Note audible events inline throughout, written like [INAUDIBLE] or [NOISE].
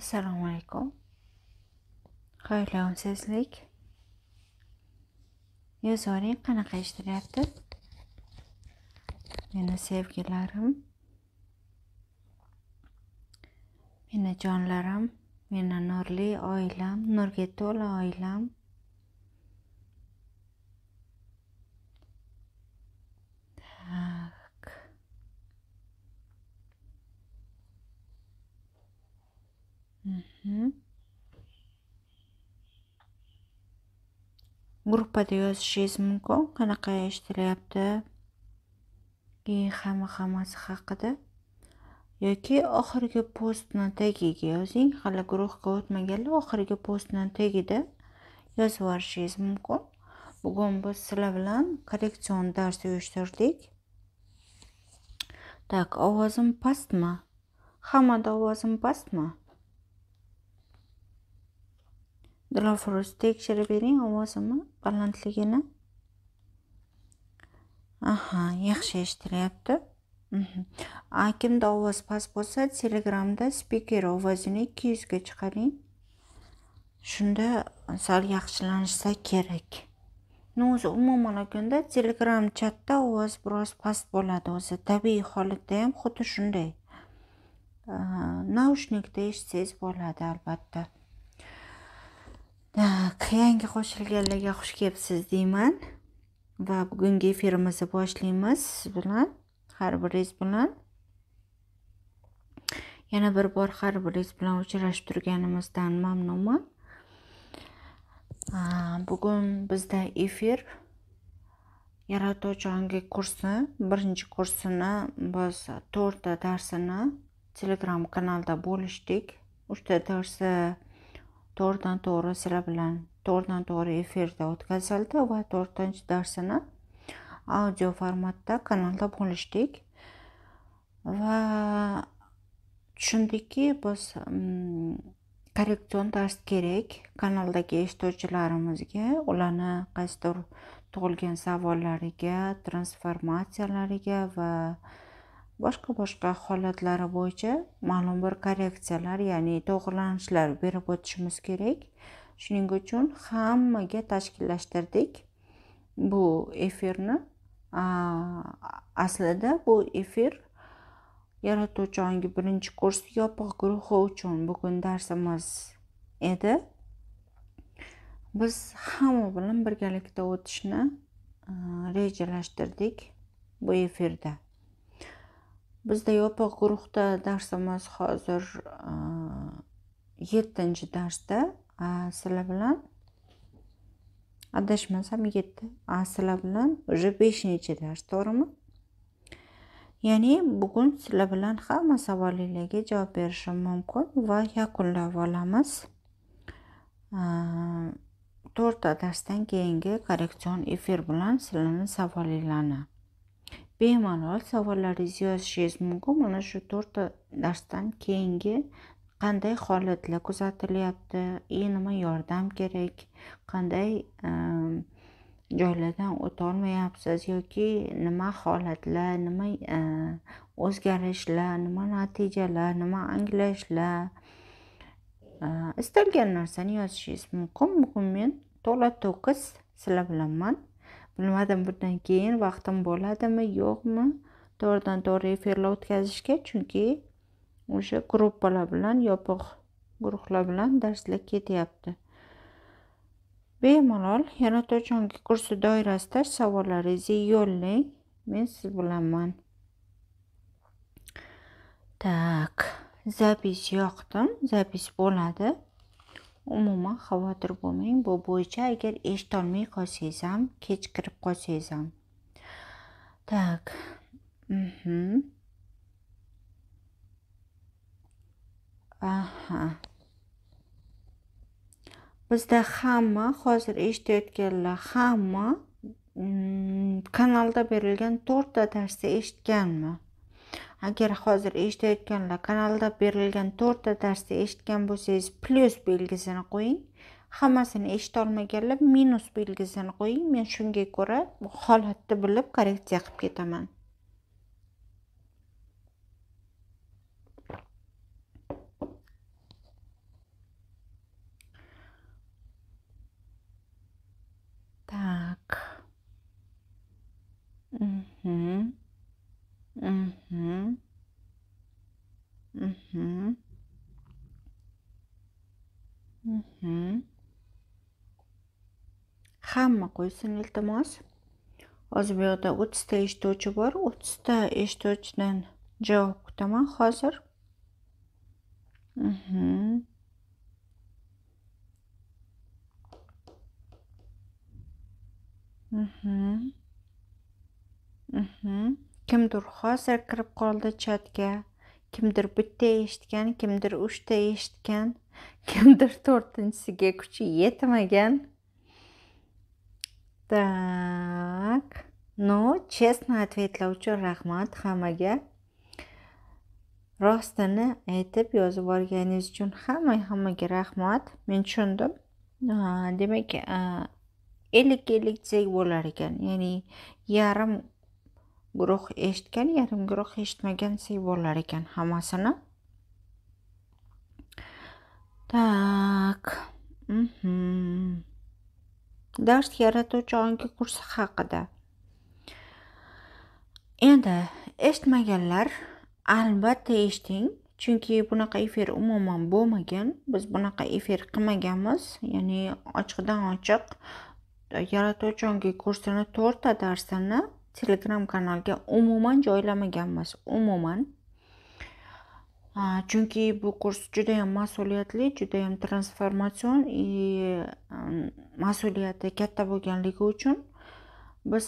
assalomu alaykum xayrli ongsizlik yozaverin qanaqa eshitilyapti meni sevgilarim meni jonlarim meni nurli oilam nurga to'la oilam Uhum. Gruppada yozishingiz mumkin, qanaqa eshitilyapti, keyin hamma hammasi haqida. Yoki oxirgi postni tagiga yozing, hali guruhga o'tmaganlar oxirgi postni tagida yozib yuborishingiz mumkin. Bugun biz sizlar bilan korreksion dars uyushtirdik. Так, ovozim pastmi? Hammada ovozim pastmi? dilafruz tekshirib bering ovozimni balandligini aha yaxshi mm-hmm. eshitilyapti kimda ovoz past bo'lsa telegramda spiker ovozini ikki yuzga chiqaring shunda sal yaxshilanishsa kerak ну o'zi umuman olganda telegram chatda ovoz biroz past bo'ladi o'zi tabiiy holatda ham xuddi shunday naushnikda eshitsangiz bo'ladi albatta yangi э, qo'shilganlarga xush kelibsiz deyman va bugungi efirimizni boshlaymiz siz bilan har biringiz bilan yana bir bor har biringiz bilan uchrashib turganimizdan mamnunman bugun bizda efir yaratuvchi ongi kursi birinchi kursini biz to'rtta darsini telegram kanalda bo'lishdik uchta darsi to'g'ridan to'g'ri sizlar bilan to'g'ridan to'g'ri efirda o'tkazildi va to'rtinchi darsini audio formatda kanalda bo'lishdik va tushundikki biz mm, korreksion dars kerak kanaldagi eshituvchilarimizga ularni qaysidir tug'ilgan savollariga transformatsiyalariga va boshqa boshqa holatlari bo'yicha ma'lum bir korreksiyalar ya'ni to'g'irlanishlar berib o'tishimiz kerak shuning uchun hammaga tashkillashtirdik bu efirni aslida bu efir yaratuvchi ongi birinchi kurs yopiq guruhi uchun bugun darsimiz edi biz hamma bilan birgalikda o'tishni rejalashtirdik bu efirda bizda yopiq guruhda darsimiz hozir e, yettinchi darsda sizlar bilan adashmasam yetti sizlar bilan уже beshinchi dars to'g'rimi ya'ni bugun sizlar bilan hamma savolinglarga javob berishim mumkin va yakunlab olamiz e, to'rtta darsdan keyingi korreksion efir bilan sizlarni savolinglarni bemalol savollaringizni yozishingiz mumkin mana shu to'rtta darsdan keyingi qanday holatlar kuzatilyapti и nima yordam kerak qanday ehm, joylardan o'tolmayapsiz yoki nima holatlar nima ehm, o'zgarishlar nima natijalar nima anglashlar ehm, istalgan narsani yozishingiz mumkin bugun men to'la to'kis sizlar bilanman bilmadim bundan keyin vaqtim bo'ladimi yo'qmi to'g'ridan to'g'ri efirlar o'tkazishga chunki o'sha gruppalar bilan yopiq guruhlar bilan darslar ketyapti bemalol yaratuvchanlik kursi doirasida savollaringizni yo'llang men siz bilanman tak zapis yoqdim zapis bo'ladi umuman xavotir bo'lmang bu bo'yicha agar eshitolmay qolsangiz ham kech kirib qolsangiz ham так mhm. aha bizda hamma hozir eshitayotganlar hamma mm, kanalda berilgan to'rtta darsni eshitganmi agar hozir eshitayotganlar kanalda berilgan to'rtta darsni eshitgan bo'lsangiz plyus belgisini qo'ying hammasini eshitolmaganlar minus belgisini qo'ying men shunga ko'ra holatni bilib korreksiya qilib ketaman Mm-hmm. Угу. Угу. Угу. Хамма qo'ysin iltimos. Hozir bu yerda 30 ta eshituvchi bor. 30 ta eshituvchidan javob kutaman Угу. Угу. Угу. kimdir hozir kirib qoldi chatga kimdir bitta eshitgan kimdir uchta eshitgan [LAUGHS] kimdir to'rtinchisiga kuchi yetmagan так ну честно uchun rahmat hammaga rostini aytib yozib yuborganingiz uchun hamma hammaga rahmat men tushundim demak ellik ellik desak bo'lar ekan ya'ni yarim guruh eshitgan yarim guruh eshitmagan siy bo'lar ekan hammasini tak mhm. dars yaratuvchi ongi kursi haqida endi eshitmaganlar albatta eshiting chunki bunaqa efir umuman bo'lmagan biz bunaqa efir qilmaganmiz ya'ni ochiqdan ochiq yaratuvchi ongi kursini to'rtta darsini telegram kanalga umuman joylamaganmiz umuman chunki bu kurs juda yam mas'uliyatli juda yam transformatsion и mas'uliyati katta bo'lganligi uchun biz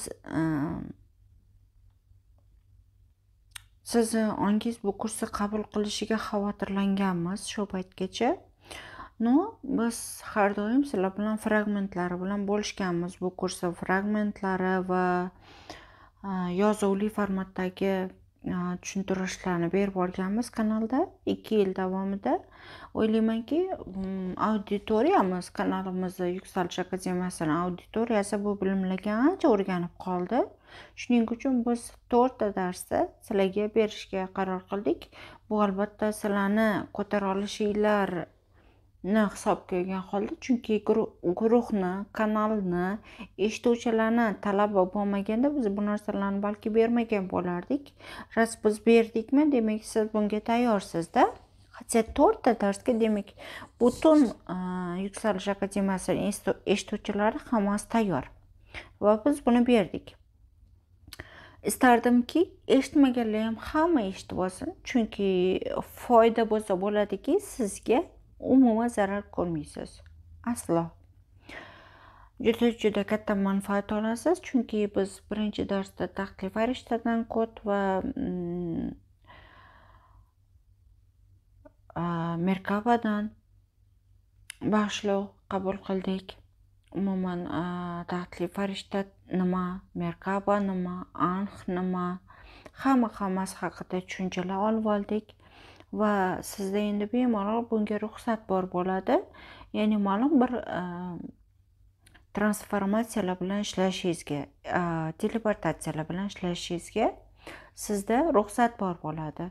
sizni ongiz bu kursni qabul qilishiga xavotirlanganmiz shu paytgacha no biz har doim sizlar bilan fragmentlari bilan bo'lishganmiz bu kursni fragmentlari va Э, yozuvli formatdagi э, tushuntirishlarni berib borganmiz kanalda ikki yil davomida o'ylaymanki mm, auditoriyamiz kanalimizni yuksalish akademiyasini auditoriyasi bu bilimlarga ancha o'rganib qoldi shuning uchun biz to'rtta darsni sizlarga berishga qaror qildik bu albatta sizlarni ko'tara olishinglar ni hisobga olgan holda chunki guruhni kanalni eshituvchilarni talabi bo'lmaganda biz bu narsalarni balki bermagan bo'lardik раз biz berdikmi demak siz bunga tayyorsizda хотя to'rtta darsga demak butun yuksalish akademiyasi eshituvchilari hammasi tayyor va biz buni berdik istardimki eshitmaganlar ham hamma eshitib olsin chunki foyda bo'lsa bo'ladiki sizga umuman zarar ko'rmaysiz aslo juda juda katta manfaat olasiz chunki biz birinchi darsda taqli farishtadan kod va mm, merkabadan bag'ishlov qabul qildik umuman taqli farishta nima merkaba nima anx nima hamma hammasi haqida tushunchalar olib oldik va sizda endi bemalol bunga ruxsat bor bo'ladi ya'ni ma'lum bir e, transformatsiyalar bilan ishlashingizga e, teleportatsiyalar bilan ishlashingizga sizda ruxsat bor bo'ladi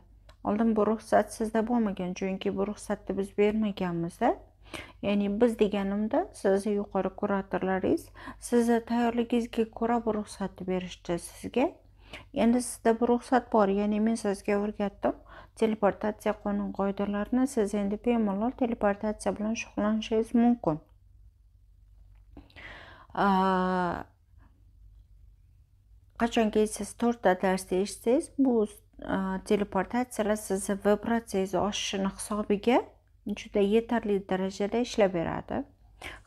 oldin bu ruxsat sizda bo'lmagan chunki bu ruxsatni biz bermaganmizda ya'ni biz deganimda sizni yuqori kuratorlaringiz sizni tayyorligingizga ko'ra bu ruxsatni berishdi sizga endi sizda bu ruxsat bor ya'ni men sizga o'rgatdim teleportatsiya qonun qoidalarini siz endi bemalol teleportatsiya bilan shug'ullanishingiz mumkin qachonki siz to'rtta darsni eshitsangiz bu teleportatsiyalar sizni vibratsiyangizni oshishini hisobiga juda yetarli darajada ishlab beradi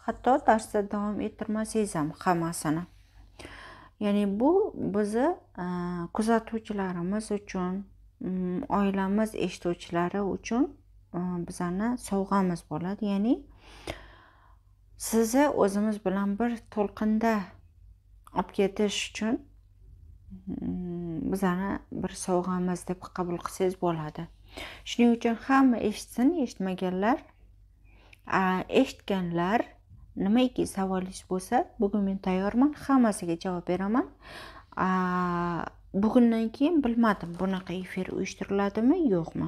hatto darsda davom ettirmasangiz ham hammasini ya'ni bu bizni kuzatuvchilarimiz uchun Mm, oilamiz eshituvchilari uchun e, bizani sovg'amiz bo'ladi ya'ni sizni o'zimiz bilan bir to'lqinda olib ketish uchun mm, bizani bir sovg'amiz deb qabul qilsangiz bo'ladi shuning uchun hamma eshitsin eshitmaganlar eshitganlar nimaiki savolingiz bo'lsa bugun men tayyorman hammasiga javob beraman bugundan keyin bilmadim bunaqa efir uyushtiriladimi yo'qmi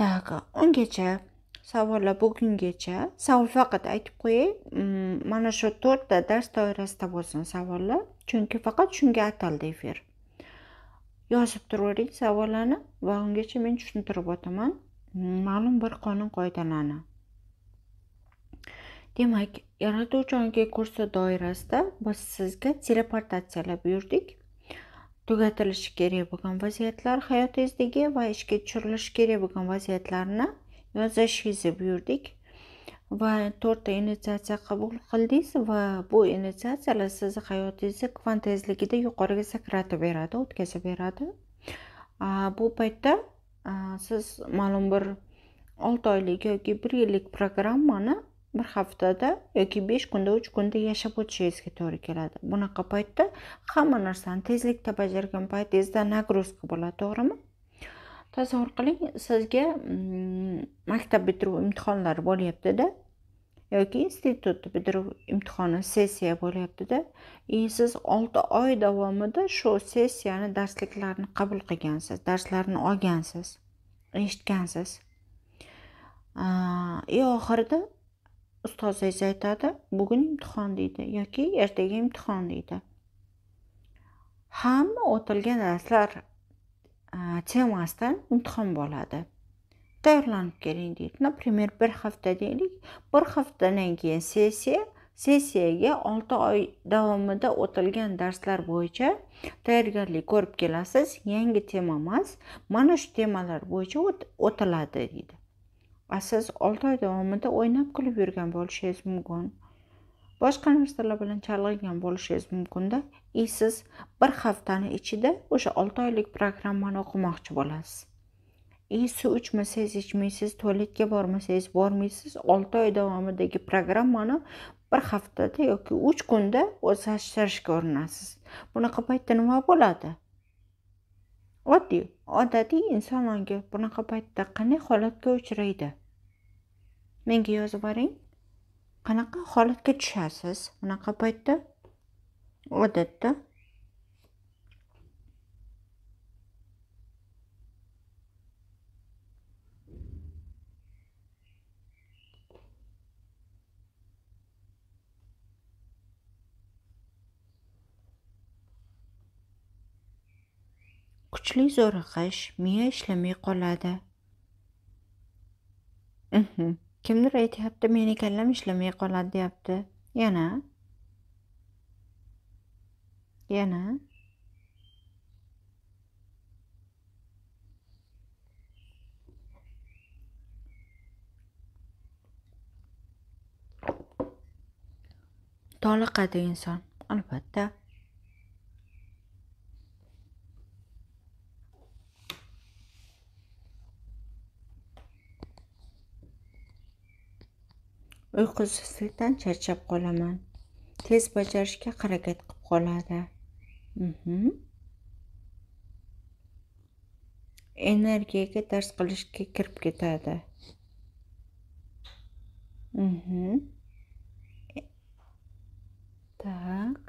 так ungacha savollar bugungacha savol faqat aytib qo'yay mm, mana shu to'rtta dars doirasida bo'lsin savollar chunki faqat shunga ataldi efir yozib turavering savollarni va ungacha men tushuntirib o'taman ma'lum bir qonun qoidalarni demak yaratuvchi ongi kursi doirasida biz sizga teleportatsiyalab yurdik tugatilishi kerak bo'lgan vaziyatlar hayotingizdagi va ishga tushirilishi kerak bo'lgan vaziyatlarni yozishingizni buyurdik va to'rtta initsiatsiya qabul qildingiz va bu initsiatsiyalar sizni hayotingizni kvant tezligida yuqoriga sakratib beradi o'tkazib beradi bu paytda siz ma'lum bir olti oylik yoki bir yillik programmani bir haftada yoki besh kunda uch kunda yashab o'tishingizga to'g'ri keladi bunaqa paytda hamma narsani tezlikda bajargan paytingizda нагрузка bo'ladi to'g'rimi tasavvur qiling sizga mm, maktab bitiruv imtihonlari bo'lyaptida yoki institut bitiruv imtihoni sessiya bo'lyaptida и siz olti oy davomida shu sessiyani darsliklarni qabul qilgansiz darslarni olgansiz eshitgansiz и e, oxirida ustozingiz aytadi bugun imtihon deydi yoki ertaga imtihon deydi hamma o'tilgan darslar temasidan imtihon bo'ladi tayyorlanib keling deydi например bir hafta deylik bir haftadan keyin sessiya sessiyaga olti oy davomida o'tilgan darslar bo'yicha tayyorgarlik ko'rib kelasiz yangi tema emas mana shu temalar bo'yicha o'tiladi deydi va siz olti oy davomida o'ynab kulib yurgan bo'lishingiz mumkin boshqa narsalar bilan chalg'igan bo'lishingiz mumkinda и siz bir haftani ichida o'sha olti oylik programmani o'qimoqchi bo'lasiz и suv ichmasangiz ichmaysiz tualetga bormasangiz bormaysiz olti oy davomidagi programmani bir haftada yoki uch kunda o'zlashtirishga urinasiz bunaqa paytda nima bo'ladi oddiy odatiy inson ongi bunaqa paytda qanday holatga uchraydi menga yozib yuboring qanaqa holatga tushasiz bunaqa paytda odatda kuchli zo'riqish miya ishlamay qoladi mhmm, kimdir aytyapti meni kallam ishlamay qoladi deyapti yana yana toliqadi inson albatta uyqusizlikdan charchab qolaman tez bajarishga harakat qilib qoladi mhm. energiyaga dars qilishga kirib ketadi так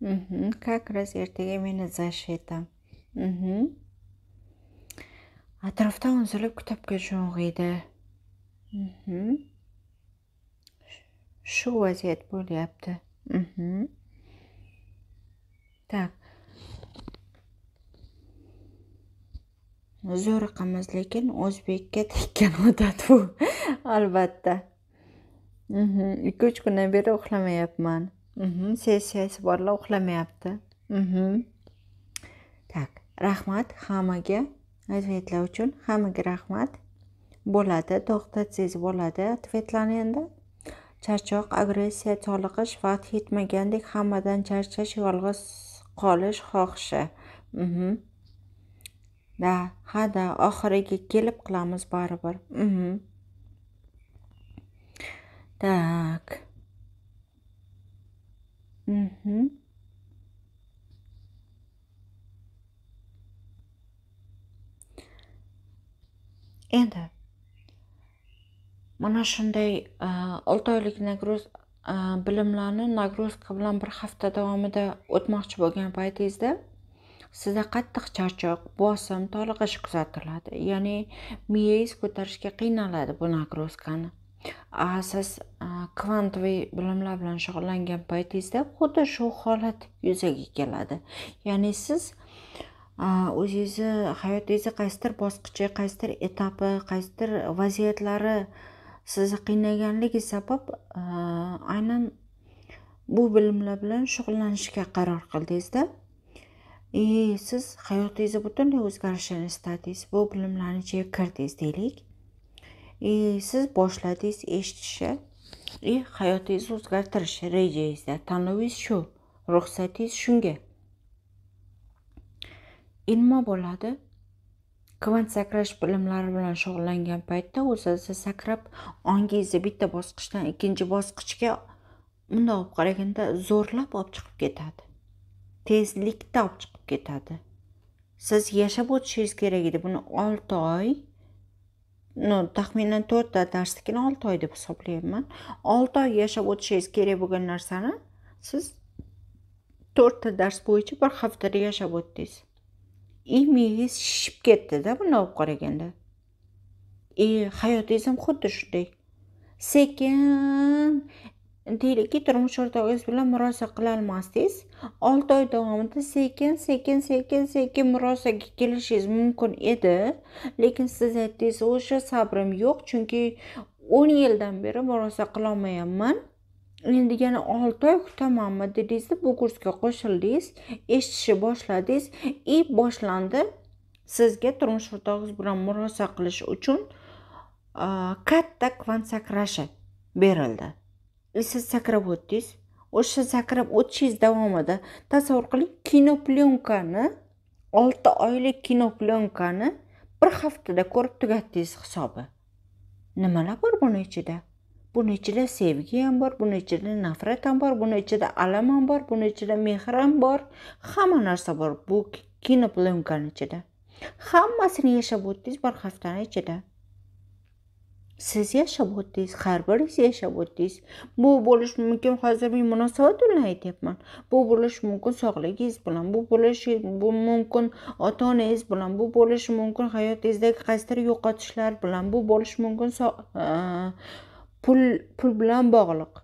mhm. mhm. как раз ertaga meni zash etadi atrofda unzilib kitobga sho'ng'iydi shu vaziyat bo'lyapti так zo'riqamiz lekin o'zbekka tekkan odat bu albatta ikki uch kundan beri uxlamayapman sessiyasi borlar uxlamayapti Tak. rahmat hammaga ответlar uchun hammaga rahmat bo'ladi to'xtatsangiz bo'ladi ответlarni endi charchoq agressiya toliqish vaqt yetmagandek hammadan charchash yolg'iz qolish xohishi mhm. da ha da oxiriga kelib qilamiz baribir так mhm. угу. endi mana shunday e, olti oylik nagroz e, bilimlarni nagruzka bilan bir hafta davomida o'tmoqchi bo'lgan paytingizda sizda qattiq charchoq bosim toliqish kuzatiladi ya'ni miyangiz ko'tarishga qiynaladi bu nagruzkani a siz e, kvantoviy bilimlar bilan shug'ullangan paytingizda xuddi shu holat yuzaga keladi ya'ni siz o'zingizni hayotingizni qaysidir bosqichi qaysidir etapi qaysidir vaziyatlari sizni qiynaganligi sabab e, aynan bu bilimlar bilan shug'ullanishga qaror qildingizda и e, siz hayotingizni butunlay o'zgarishini istadingiz bu bilimlarni ichiga kirdingiz deylik и e, siz boshladingiz eshitishni и hayotingizni o'zgartirish rejangizda tanlovingiz shu ruxsatingiz shunga ilmo bo'ladi kvant sakrash bilimlari bilan shug'ullangan paytda o'zasi sakrab ongingizni bitta bosqichdan ikkinchi bosqichga bundoq olib qaraganda zo'rlab olib chiqib ketadi tezlikda olib chiqib ketadi siz yashab o'tishingiz kerak edi buni olti oy ну taxminan to'rtta darslikni olti oy deb hisoblayapman olti oy yashab o'tishingiz kerak bo'lgan narsani siz to'rtta dars bo'yicha bir haftada yashab o'tdingiz imingiz shishib ketdida bundoq olib qaraganda e hayotingiz ham xuddi shunday sekin deylikki turmush o'rtog'ingiz bilan murosa qilolmasdingiz olti oy davomida sekin sekin sekin sekin murosaga kelishingiz mumkin edi lekin siz aytdingiz o'sha sabrim yo'q chunki o'n yildan beri murosa qilolmayapman endi yana olti oy kutamanmi dedingiz bu kursga qo'shildingiz eshitishni boshladingiz и boshlandi sizga turmush o'rtog'ingiz bilan murosa qilish uchun katta kvant sakrashi berildi и e, siz sakrab o'tdingiz o'sha sakrab o'tishingiz davomida tasavvur qiling kino plyonkani olti oylik kino plyonkani bir haftada ko'rib tugatdingiz hisobi nimalar bor buni ichida buni ichida sevgi ham bor buni ichida nafrat ham bor buni ichida alam ham bor buni ichida mehr ham bor hamma narsa bor bu kinoplyunkani ichida hammasini yashab o'tdingiz bir haftani ichida siz yashab o'tdingiz har biringiz yashab o'tdingiz bu bo'lishi mumkin hozir men munosabat bilan aytyapman bu bo'lishi mumkin sog'lig'ingiz bilan bu bo'lishi bu mumkin ota onangiz bilan bu bo'lishi mumkin hayotingizdagi qaysidir yo'qotishlar bilan bu bo'lishi mumkin pul pul bilan bog'liq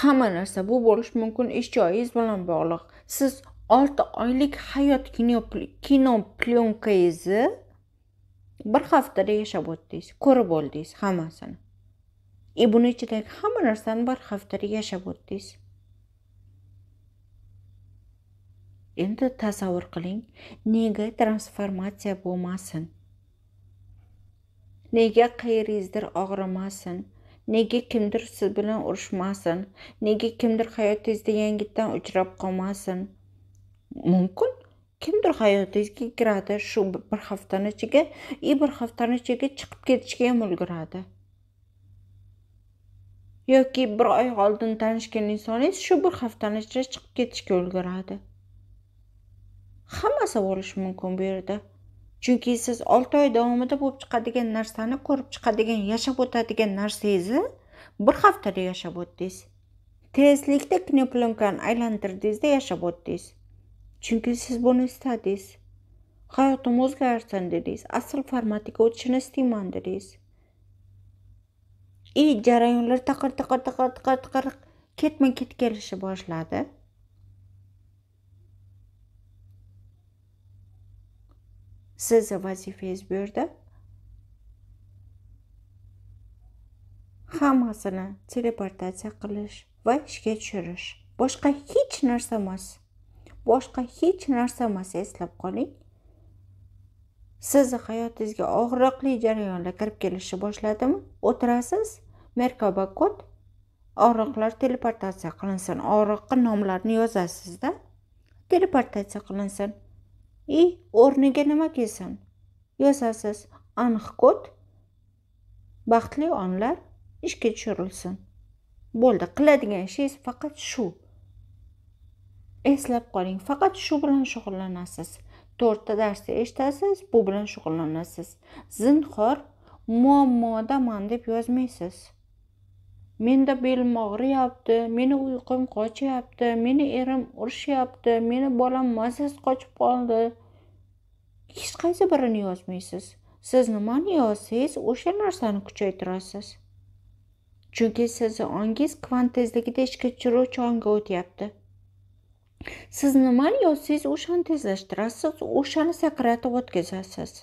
hamma narsa bu bo'lishi mumkin ish joyingiz bilan bog'liq siz olti oylik hayot kino kino plyonkangizni bir haftada yashab o'tdingiz ko'rib oldingiz hammasini и e, buni ichidagi hamma narsani bir haftada yashab o'tdingiz endi tasavvur qiling nega transformatsiya bo'lmasin nega qayeringizdir og'rimasin nega kimdir siz bilan urushmasin nega kimdir hayotingizda yangitdan uchrab qolmasin mumkin kimdir hayotingizga kiradi shu bir haftani ichiga и bir haftani ichiga chiqib ketishga ham ulguradi yoki bir oy oldin tanishgan insoningiz shu bir haftani ichida chiqib ketishga ulguradi hammasi bo'lishi mumkin bu yerda chunki siz olti oy davomida bo'lib chiqadigan narsani ko'rib chiqadigan yashab o'tadigan narsangizni bir haftada yashab o'tdingiz tezlikda kneplenkani aylantirdingizda yashab o'tdingiz chunki siz buni istadingiz hayotim o'zgarsin dedingiz asl formatiga o'tishini istayman dedingiz и jarayonlar taqir taqir taqir taqir taqir ketma ket kelishi boshladi siz vazifangiz bu yerda hammasini teleportatsiya qilish va ishga tushirish boshqa hech narsa emas boshqa hech narsa emas eslab qoling sizni hayotingizga og'riqli jarayonlar kirib kelishni boshladimi o'tirasiz merkaba kod og'riqlar teleportatsiya qilinsin og'riqqa nomlarni yozasizda teleportatsiya qilinsin и o'rniga nima kelsin yozasiz anxkod baxtli onlar ishga tushirilsin bo'ldi qiladigan ishingiz faqat shu eslab qoling faqat shu bilan shug'ullanasiz to'rtta darsni eshitasiz bu bilan shug'ullanasiz zinhor muammodaman deb yozmaysiz menda belim og'riyapti meni uyqum qochyapti meni erim urishyapti meni bolam mazasi qochib qoldi hech qaysi birini yozmaysiz siz nimani yozsangiz o'sha narsani kuchaytirasiz chunki sizni ongiz kvant tezligida ishga tushiruvchi ongga o'tyapti siz nimani yozsangiz o'shani tezlashtirasiz o'shani sakratib o'tkazasiz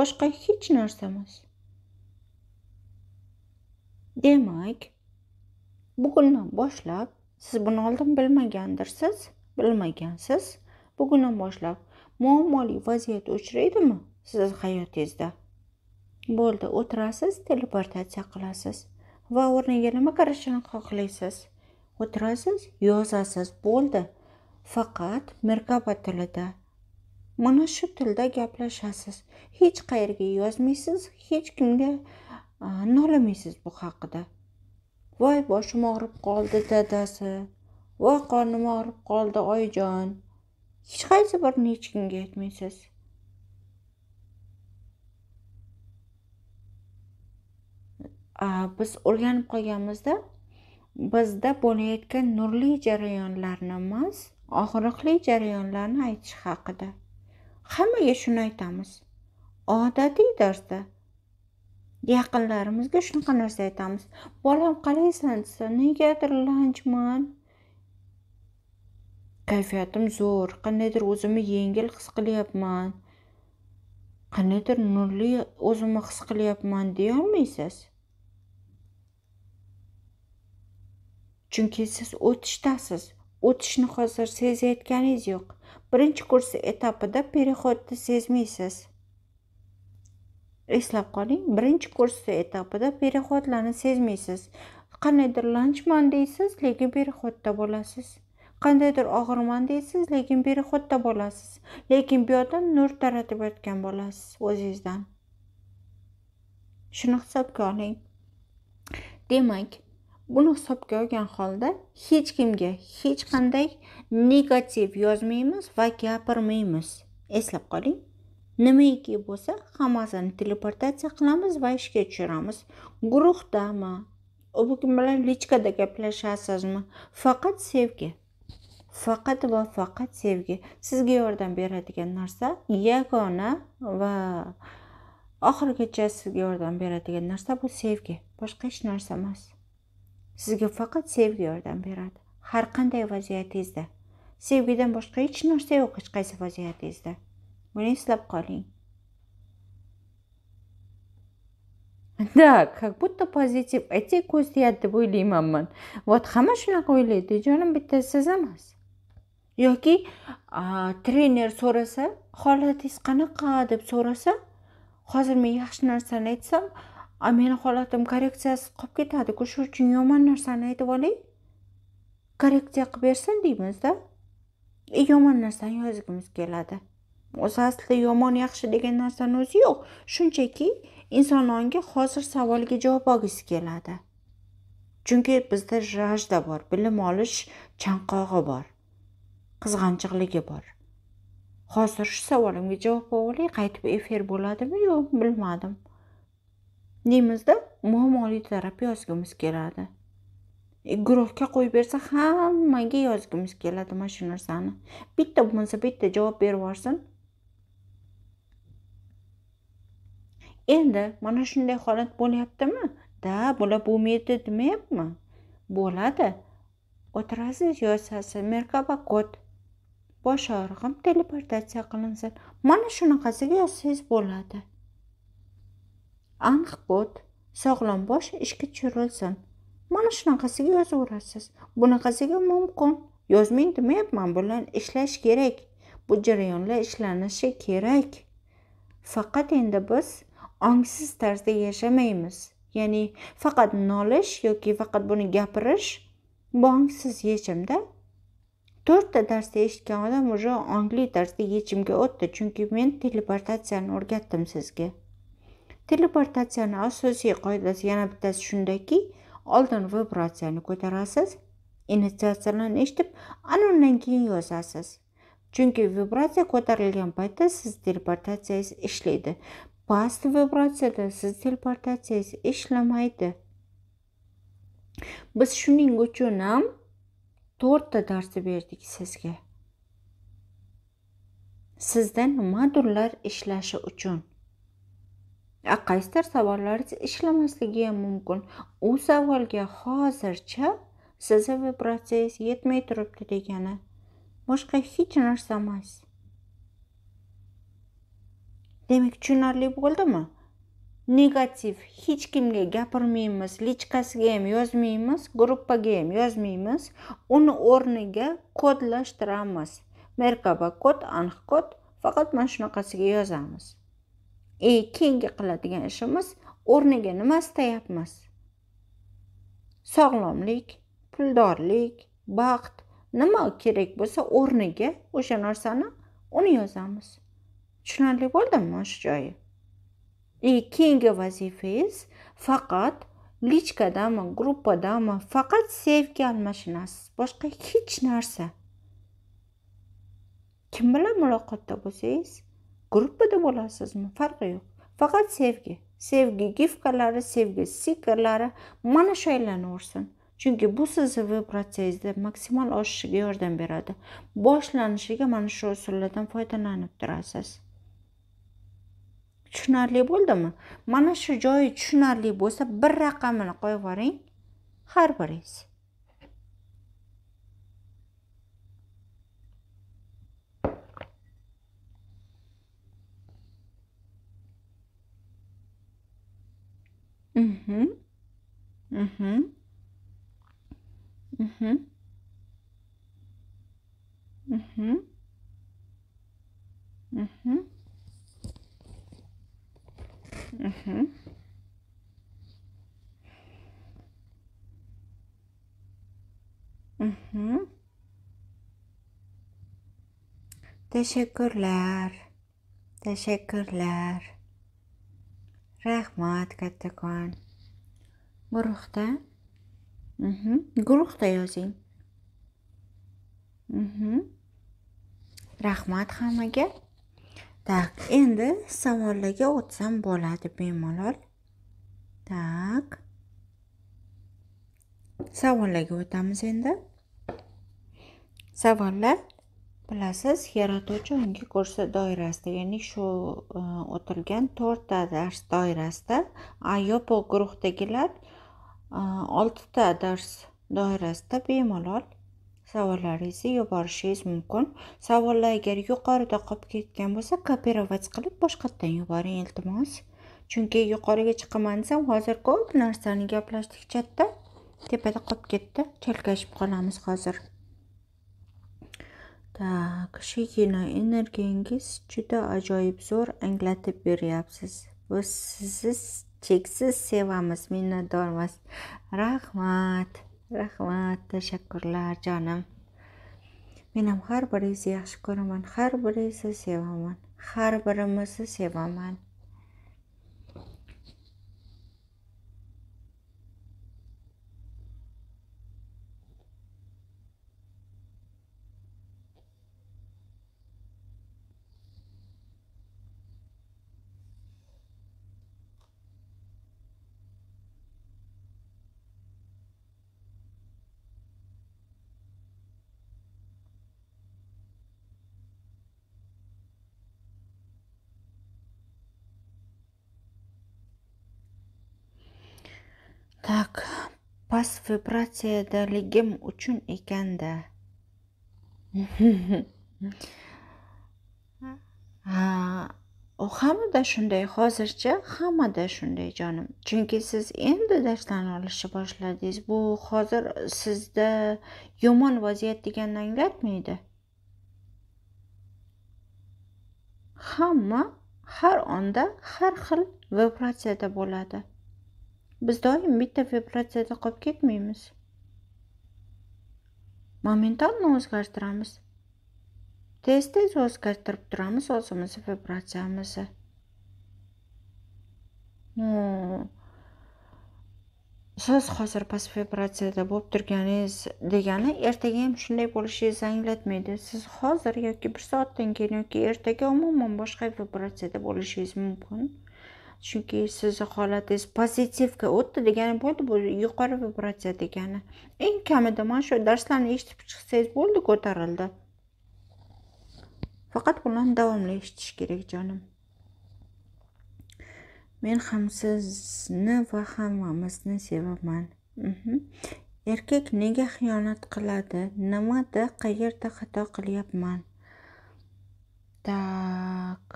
boshqa hech narsa emas demak bugundan boshlab siz buni oldin bilmagandirsiz bilmagansiz bugundan boshlab muammoli vaziyat uchraydimi siz hayotingizda bo'ldi o'tirasiz teleportatsiya qilasiz va o'rniga nima kirishini xohlaysiz o'tirasiz yozasiz bo'ldi faqat merkaba tilida mana shu tilda gaplashasiz hech qayerga yozmaysiz hech kimga nolamaysiz bu haqida voy boshim og'rib qoldi dadasi voy qornim og'rib qoldi oyijon hech qaysi birini hech kimga aytmaysiz biz o'rganib qolganmizda bizda bo'layotgan nurli jarayonlarni emas og'riqli jarayonlarni aytish haqida hammaga shuni aytamiz odatiy tarzda yaqinlarimizga shunaqa narsa aytamiz bolam qalaysan desa negadir lanjman kayfiyatim zo'r qandaydir o'zimni yengil his qilyapman qandaydir nurli o'zimni his qilyapman deyolmaysiz chunki siz o'tishdasiz o'tishni hozir sezayotganingiz yo'q birinchi kurs etapida переходni sezmaysiz eslab qoling birinchi kurs etapida perexodlarni sezmaysiz qandaydir lanchman deysiz lekin perexodda bo'lasiz qandaydir og'irman deysiz lekin perexodda bo'lasiz lekin bu yoqdan nur taratib yotgan bo'lasiz o'zingizdan shuni hisobga oling demak buni hisobga olgan holda hech kimga hech qanday negativ yozmaymiz va gapirmaymiz eslab qoling nimaiki bo'lsa hammasini teleportatsiya qilamiz va ishga tushiramiz guruhdami u kim bilan lichkada gaplashasizmi faqat sevgi faqat va faqat sevgi sizga yordam beradigan narsa yagona va oxirigacha sizga yordam beradigan narsa bu sevgi boshqa hech narsa emas sizga faqat sevgi yordam beradi har qanday vaziyatingizda sevgidan boshqa hech narsa yo'q hech qaysi vaziyatingizda Buni eslab qoling. [LAUGHS] Да, как будто pozitiv aytsak ko'z tegadi deb o'ylaymanman. Vot hamma shunaqa o'ylaydi, jonim bitta siz emas. Yoki trener so'rasa, holatingiz qanaqa deb so'rasa, hozir men yaxshi narsani aytsam, meni holatim korreksiyasiz qolib ketadi-ku, shu uchun yomon narsani aytib olay. Korreksiya qilib bersin deymizda. yomon narsani yozgimiz keladi o'zi aslida yomon yaxshi degan narsani o'zi yo'q shunchaki inson ongi hozir savolga javob olgisi keladi chunki bizda jajda bor bilim olish chanqog'i bor qizg'anchiqligi bor hozir shu savolimga javob olay qaytib efir bo'ladimi yo'q bilmadim deymizda muammoli taraf yozgimiz keladi e, guruhga qo'yib bersa hammaga yozgimiz keladi mana shu narsani bitta bo'lmasa bitta javob berib yuborsin endi mana shunday holat bo'lyaptimi da bo'la bo'lmaydi demayapman bo'ladi o'tirasiz yozasiz merkaba kod bosh og'rig'im teleportatsiya qilinsin mana shunaqasiga yozsangiz bo'ladi aniq kod sog'lom bosh ishga tushirilsin mana shunaqasiga yozaverasiz bunaqasiga mumkin yozmang demayapman bular ishlash kerak bu jarayonlar ishlanishi kerak faqat endi biz ongsiz tarzda yashamaymiz ya'ni faqat nolish yoki faqat buni gapirish bu ongsiz yechimda to'rtta darsda eshitgan odam уже ongli tarzda yechimga o'tdi chunki men teleportatsiyani o'rgatdim sizga teleportatsiyani asosiy qoidasi yana bittasi shundaki oldin vibratsiyani ko'tarasiz initsiatsiyalarni eshitib ana undan keyin yozasiz chunki vibratsiya ko'tarilgan paytda siz teleportatsiyangiz ishlaydi past vibratsiyada siz teleportatsiyangiz ishlamaydi biz shuning uchun ham to'rtta dars berdik sizga sizda nimadirlar ishlashi uchun qaysidir savollaringiz ishlamasligi ham mumkin u savolga hozircha sizni vibratsiyangiz yetmay turibdi degani boshqa hech narsa emas demak tushunarli bo'ldimi negativ hech kimga gapirmaymiz lichkasiga ham yozmaymiz gruppaga ham yozmaymiz uni o'rniga kodlashtiramiz merkaba kod aniq kod faqat mana shunaqasiga yozamiz e keyingi qiladigan ishimiz o'rniga nima istayapmiz sog'lomlik puldorlik baxt nima kerak bo'lsa o'rniga o'sha narsani uni yozamiz tushunarli bo'ldimi shu joyi и e, keyingi vazifangiz faqat lichkadami gruppadami faqat sevgi almashinasiz boshqa hech narsa kim bilan muloqotda bo'lsangiz gruppada bo'lasizmi farqi yo'q faqat sevgi sevgi gifkalari sevgi stikerlari mana shu aylanaversin chunki bu sizni vibratsiyangizni maksimal oshishiga yordam beradi boshlanishiga mana shu usullardan foydalanib turasiz tushunarli bo'ldimi mana shu joyi tushunarli bo'lsa bir raqamini qo'yib yuboring har biringiz Mhm. Mhm. Mhm. Mhm. Mhm. Mhm. Teşekkürler. Teşekkürler. Rahmat kattakon. Guruhda. Mhm. Guruhda yozing. Mhm. Rahmat hammaga. так endi savollarga o'tsam bo'ladi bemalol tak savollarga o'tamiz endi savollar bilasiz yaratuvchi unga kursi doirasida ya'ni shu e, o'tilgan to'rtta dars doirasida ayopo guruhdagilar e, oltita dars doirasida bemalol savollaringizni yuborishingiz mumkin savollar agar yuqorida qolib ketgan bo'lsa kopirovat qilib boshqatdan yuboring iltimos chunki yuqoriga chiqaman desam hozir ko'p narsani gaplashdik chatda tepada qolib ketdi chalkashib qolamiz hozir так shigina energiyangiz juda ajoyib zo'r anglatib beryapsiz biz sizni cheksiz sevamiz minnatdormiz rahmat rahmat tashakkurlar jonim men ham har biringizni yaxshi ko'raman har biringizni sevaman har birimizni sevaman past vibratsiyadaligim uchun ekanda [LAUGHS] hammada shunday hozircha hammada shunday jonim chunki siz endi darslarni olishni boshladingiz bu hozir sizda yomon vaziyat deganni anglatmaydi hamma har onda har xil vibratsiyada bo'ladi biz doim bitta vibratsiyada qolib ketmaymiz momentalni o'zgartiramiz tez tez o'zgartirib turamiz o'zimizni vibratsiyamizni siz hozir past vibratsiyada bo'lib turganingiz degani ertaga ham shunday bo'lishingizni anglatmaydi siz hozir yoki bir soatdan keyin yoki ertaga umuman boshqa vibratsiyada bo'lishingiz mumkin chunki sizni holatingiz pozitivga o'tdi degani bo'ldi bu yuqori vibratsiya degani eng kamida mana shu darslarni eshitib chiqsangiz bo'ldi ko'tarildi faqat bularni davomli eshitish kerak jonim men ham sizni va hammamizni sevaman mhm. erkak nega xiyonat qiladi nimada qayerda xato qilyapman так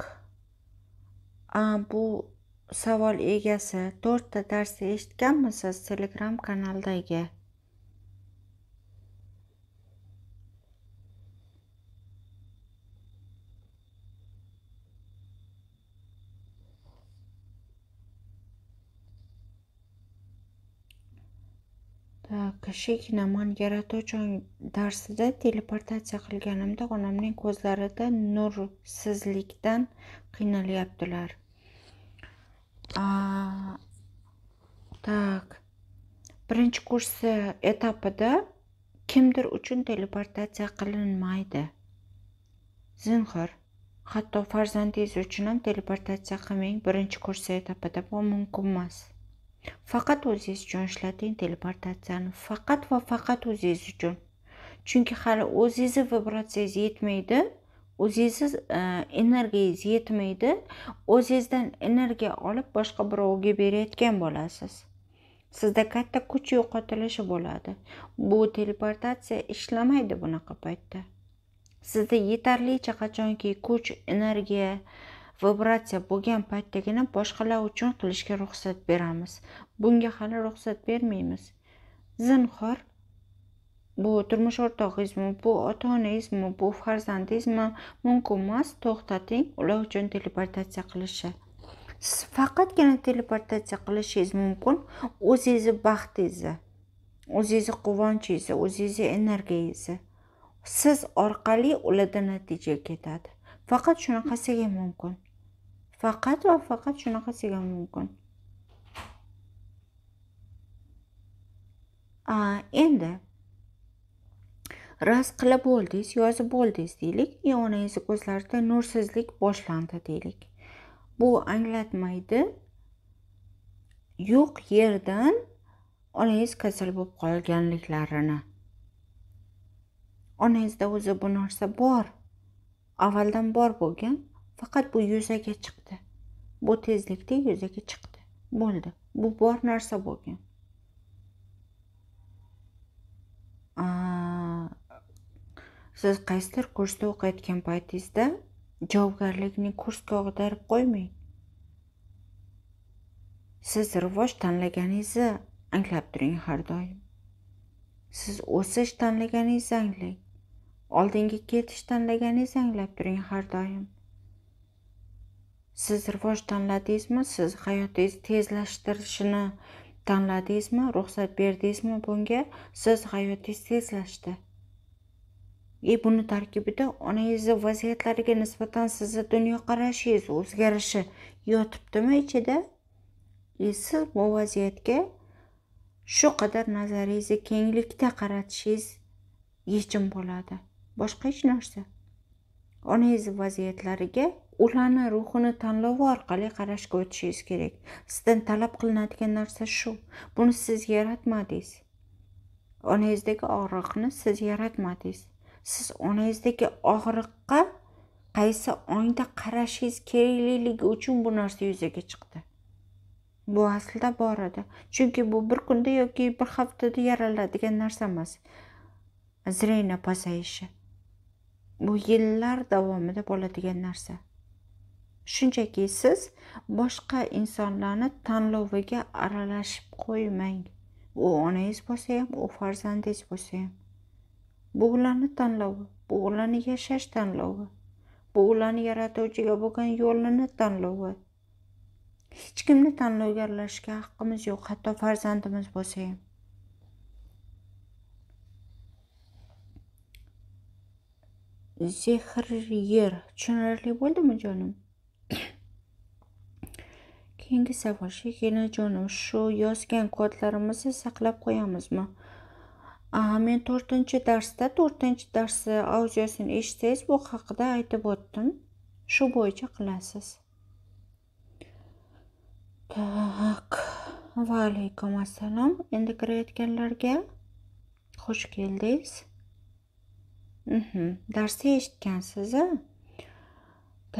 а bu savol egasi to'rtta darsni eshitganmisiz telegram kanaldagi man yaratuvchon darsida teleportatsiya qilganimda onamning ko'zlarida nursizlikdan qiynalyaptilar А, так birinchi kursi etapida kimdir uchun teleportatsiya qilinmaydi zinhor hatto farzandingiz uchun ham teleportatsiya qilmang birinchi kurs etapida bu mumkin emas faqat o'zingiz uchun ishlating teleportatsiyani faqat va faqat o'zingiz uchun chunki hali o'zingizni vibratsiyangiz yetmaydi o'zingiz e, energiyangiz yetmaydi o'zingizdan energiya olib boshqa birovga berayotgan bo'lasiz sizda katta kuch yo'qotilishi bo'ladi bu teleportatsiya ishlamaydi bunaqa paytda sizda yetarlicha qachonki kuch energiya vibratsiya bo'lgan paytdagina boshqalar uchun qilishga ruxsat beramiz bunga hali ruxsat bermaymiz zinhor bu turmush o'rtog'ingizmi bu ota onangizmi bu farzandingizmi mumkin emas to'xtating ular uchun teleportatsiya qilishi siz faqatgina teleportatsiya qilishingiz mumkin o'zingizni baxtingizni o'zingizni quvonchingizni o'zingizni energiyangizni siz orqali ularda natija ketadi faqat shunaqasiga mumkin faqat va faqat shunaqasiga mumkin endi raz qilib bo'ldingiz yozib bo'ldingiz deylik iona esa ko'zlarida nursizlik boshlandi deylik bu anglatmaydi yo'q yerdan onangiz kasal bo'lib qolganliklarini onangizda o'zi bu narsa bor avvaldan bor bo'lgan faqat bu yuzaga chiqdi bu tezlikda yuzaga chiqdi bo'ldi bu bor narsa bo'lgan siz qaysidir kursda o'qiyotgan paytingizda javobgarlikni kursga ag'darib qo'ymang siz rivoj tanlaganingizni anglab turing har doim siz o'sish tanlaganingizni anglang oldinga ketish tanlaganingizni anglab turing har doim siz rivoj tanladingizmi siz hayotingizni tezlashtirishini tanladingizmi ruxsat berdingizmi bunga siz hayotingiz tezlashdi E buni tarkibida onangizni vaziyatlariga nisbatan sizni dunyoqarashingiz o'zgarishi yotibdimi ichida? E siz bu vaziyatga shu qadar nazaringizni kenglikda qaratishingiz yechim bo'ladi. Boshqa hech narsa. Onangiz vaziyatlariga ularni ruhini tanlovi orqali qarashga o'tishingiz kerak sizdan talab qilinadigan narsa shu buni siz yaratmadingiz onangizdagi og'riqni siz yaratmadingiz siz onangizdagi og'riqqa qaysi ongda qarashingiz kerakligi uchun bu narsa yuzaga chiqdi bu aslida bor edi chunki bu bir kunda yoki bir haftada yaraladigan narsa emas zrena pasayishi bu yillar davomida bo'ladigan narsa shunchaki siz boshqa insonlarni tanloviga aralashib qo'ymang u onangiz bo'lsa ham u farzandingiz bo'lsa ham bu ularni tanlovi bu ularni yashash tanlovi bu ularni yaratuvchiga bo'lgan yo'lini tanlovi hech kimni tanlovga aralashishga haqqimiz yo'q hatto farzandimiz bo'lsa ham yer tushunarli bo'ldimi jonim keyingi savol shekilli jonim shu yozgan kodlarimizni saqlab qo'yamizmi men to'rtinchi darsda to'rtinchi darsi audiosini eshitsangiz bu haqida aytib o'tdim shu bo'yicha qilasiz так va alaykum assalom endi kirayotganlarga xush keldingiz mhm, darsni eshitgansiz a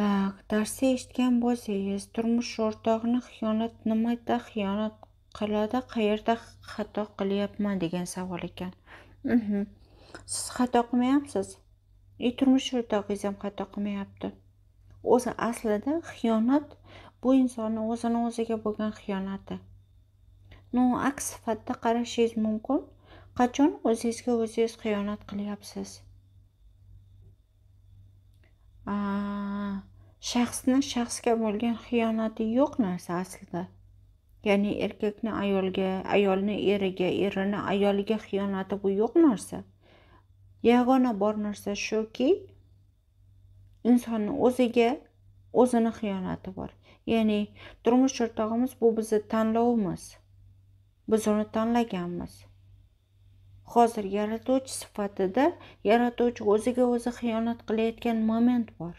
так darsni eshitgan bo'lsangiz turmush o'rtog'ini xiyonat nimada xiyonat qalada qayerda xato qilyapman degan savol ekan mhmm. siz xato qilmayapsiz и e, turmush o'rtog'ingiz ham xato qilmayapti o'zi aslida xiyonat bu insonni o'zini o'ziga bo'lgan xiyonati ну aks sifatida qarashingiz mumkin qachon o'zingizga o'zingiz xiyonat qilyapsiz shaxsni shaxsga bo'lgan xiyonati yo'q narsa aslida ya'ni erkakni ayolga ayolni eriga erini ayoliga xiyonati bu yo'q narsa yagona bor narsa shuki insonni o'ziga o'zini xiyonati bor ya'ni turmush o'rtog'imiz bu bizni tanlovimiz biz uni tanlaganmiz hozir yaratuvchi sifatida yaratuvchi o'ziga o'zi xiyonat qilayotgan moment bor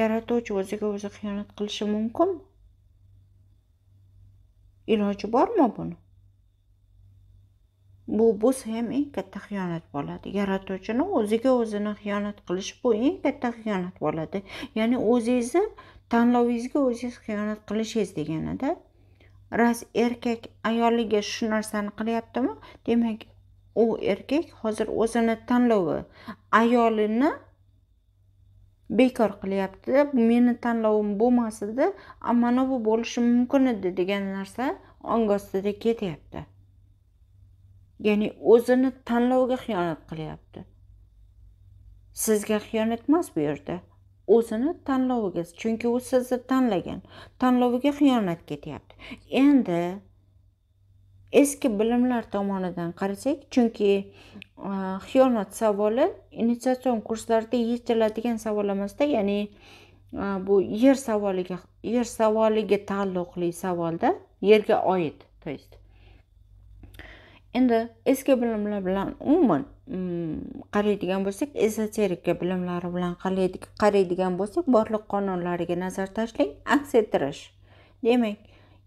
yaratuvchi o'ziga o'zi xiyonat qilishi mumkinmi iloji bormi buni bu biz ham eng katta xiyonat bo'ladi yaratuvchini o'ziga o'zini xiyonat qilish bu eng katta xiyonat bo'ladi ya'ni o'zingizni tanlovingizga o'zingiz xiyonat qilishingiz deganida raz erkak ayoliga shu narsani qilyaptimi demak u erkak hozir o'zini tanlovi ayolini bekor qilyapti meni tanlovim bo'lmas edi mana bu bo'lishi mumkin edi degan narsa ong ostida ketyapti ya'ni o'zini tanloviga xiyonat qilyapti sizga xiyonat emas bu yerda o'zini tanloviga chunki u sizni tanlagan tanloviga xiyonat ketyapti endi eski bilimlar tomonidan qarasak chunki e, xiyonat savoli initsiatsion kurslarda yechiladigan savol emasda ya'ni e, bu yer savoliga yer savoliga taalluqli savolda yerga oid то есть endi eski bilimlar bilan umuman mm, qaraydigan bo'lsak ezoterika bilimlari bilan qaraydigan bo'lsak borliq qonunlariga nazar tashlang aks ettirish demak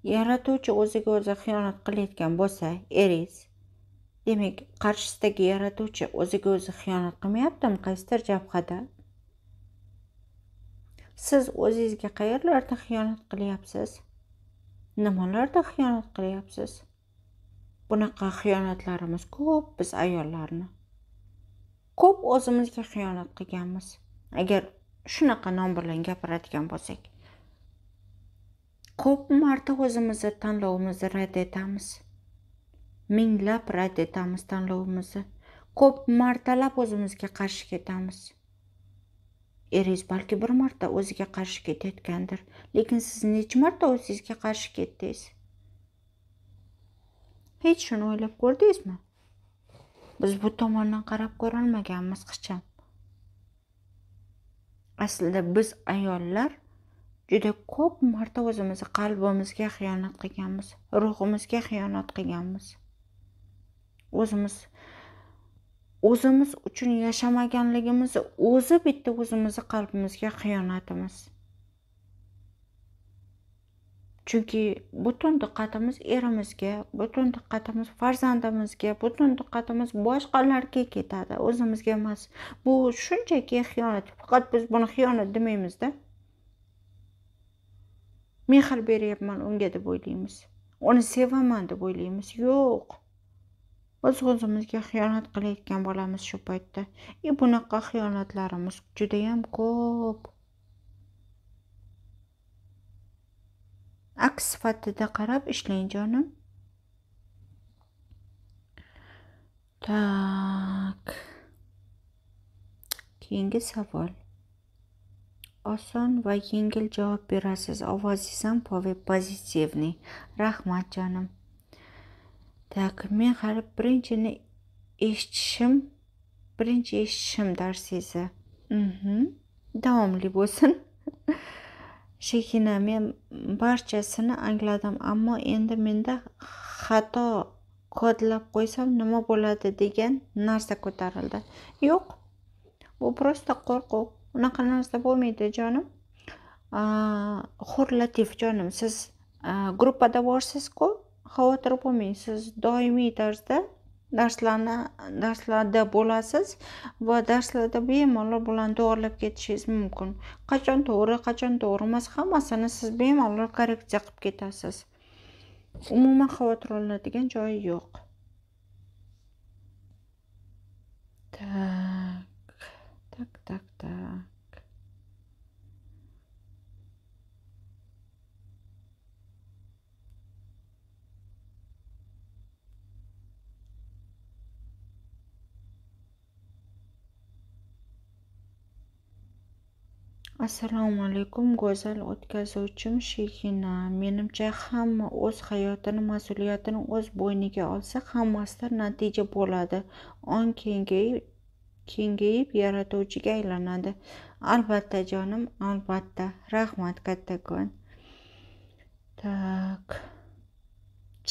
yaratuvchi o'ziga o'zi xiyonat qilayotgan bo'lsa eriz demak qarshisidagi yaratuvchi o'ziga o'zi xiyonat qilmayaptimi qaysidir jabhada siz o'zingizga qayerlarda xiyonat qilyapsiz nimalarda xiyonat qilyapsiz bunaqa xiyonatlarimiz ko'p biz ayollarni ko'p o'zimizga xiyonat qilganmiz agar shunaqa nom bilan gapiradigan bo'lsak ko'p marta o'zimizni tanlovimizni rad etamiz minglab rad etamiz tanlovimizni ko'p martalab o'zimizga qarshi ketamiz eringiz balki bir marta o'ziga qarshi ketayotgandir lekin siz necha marta o'zingizga qarshi ketdingiz hech shuni o'ylab ko'rdingizmi biz bu tomondan qarab ko'rolmaganmiz qichim aslida biz ayollar juda ko'p marta o'zimizni qalbimizga xiyonat qilganmiz ruhimizga xiyonat qilganmiz o'zimiz o'zimiz uchun yashamaganligimiz o'zi bitta o'zimizni qalbimizga xiyonatimiz chunki butun diqqatimiz erimizga butun diqqatimiz farzandimizga butun diqqatimiz boshqalarga ketadi o'zimizga emas bu shunchaki xiyonat faqat biz buni xiyonat demaymizda de. mehr beryapman unga deb o'ylaymiz uni sevaman deb o'ylaymiz yo'q o'z o'zimizga xiyonat qilayotgan bo'lamiz shu paytda и e, bunaqa xiyonatlarimiz judayam ko'p aks sifatida qarab ishlang jonim tak keyingi savol oson va yengil javob berasiz ovozingiz ham pozitivniy rahmat jonim так men hali birinchini eshitishim birinchi eshitishim darsingizni mhm. davomli bo'lsin [LAUGHS] shekina men barchasini angladim ammo endi menda xato kodlab qo'ysam nima bo'ladi degan narsa ko'tarildi yo'q bu просто qo'rquv unaqa narsa bo'lmaydi jonim xur latif jonim siz gruppada borsizku xavotir bo'lmang siz doimiy tarzda darslarni darslarda bo'lasiz va darslarda bemalol bularni to'g'irlab ketishingiz mumkin qachon to'g'ri qachon to'g'ri emas hammasini siz bemalol korreksiya qilib ketasiz umuman xavotir olinadigan joyi yo'q так Так, так, так. assalomu alaykum go'zal o'tkazuvchim Shekina. menimcha hamma o'z hayotini mas'uliyatini o'z bo'yniga olsa hammasida natija bo'ladi On kengayi kengayib yaratuvchiga aylanadi albatta jonim albatta rahmat kattakon tak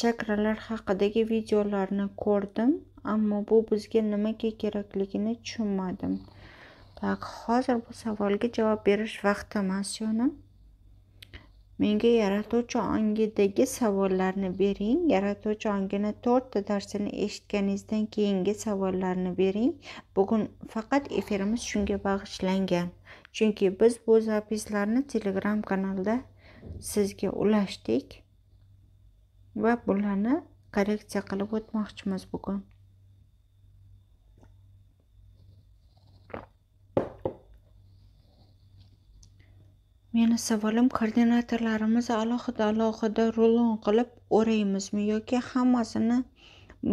chakralar haqidagi videolarni ko'rdim ammo bu bizga nimaga kerakligini tushunmadim tak hozir bu savolga javob berish vaqti emas jonim menga yaratuvchi ongidagi savollarni bering yaratuvchi ongini to'rtta darsini eshitganingizdan keyingi savollarni bering bugun faqat efirimiz shunga bag'ishlangan chunki biz bu zapislarni telegram kanalda sizga ulashdik va bularni korreksiya qilib o'tmoqchimiz bugun Meni savolim koordinatlarimizni alohida alohida rulon qilib o'raymizmi yoki hammasini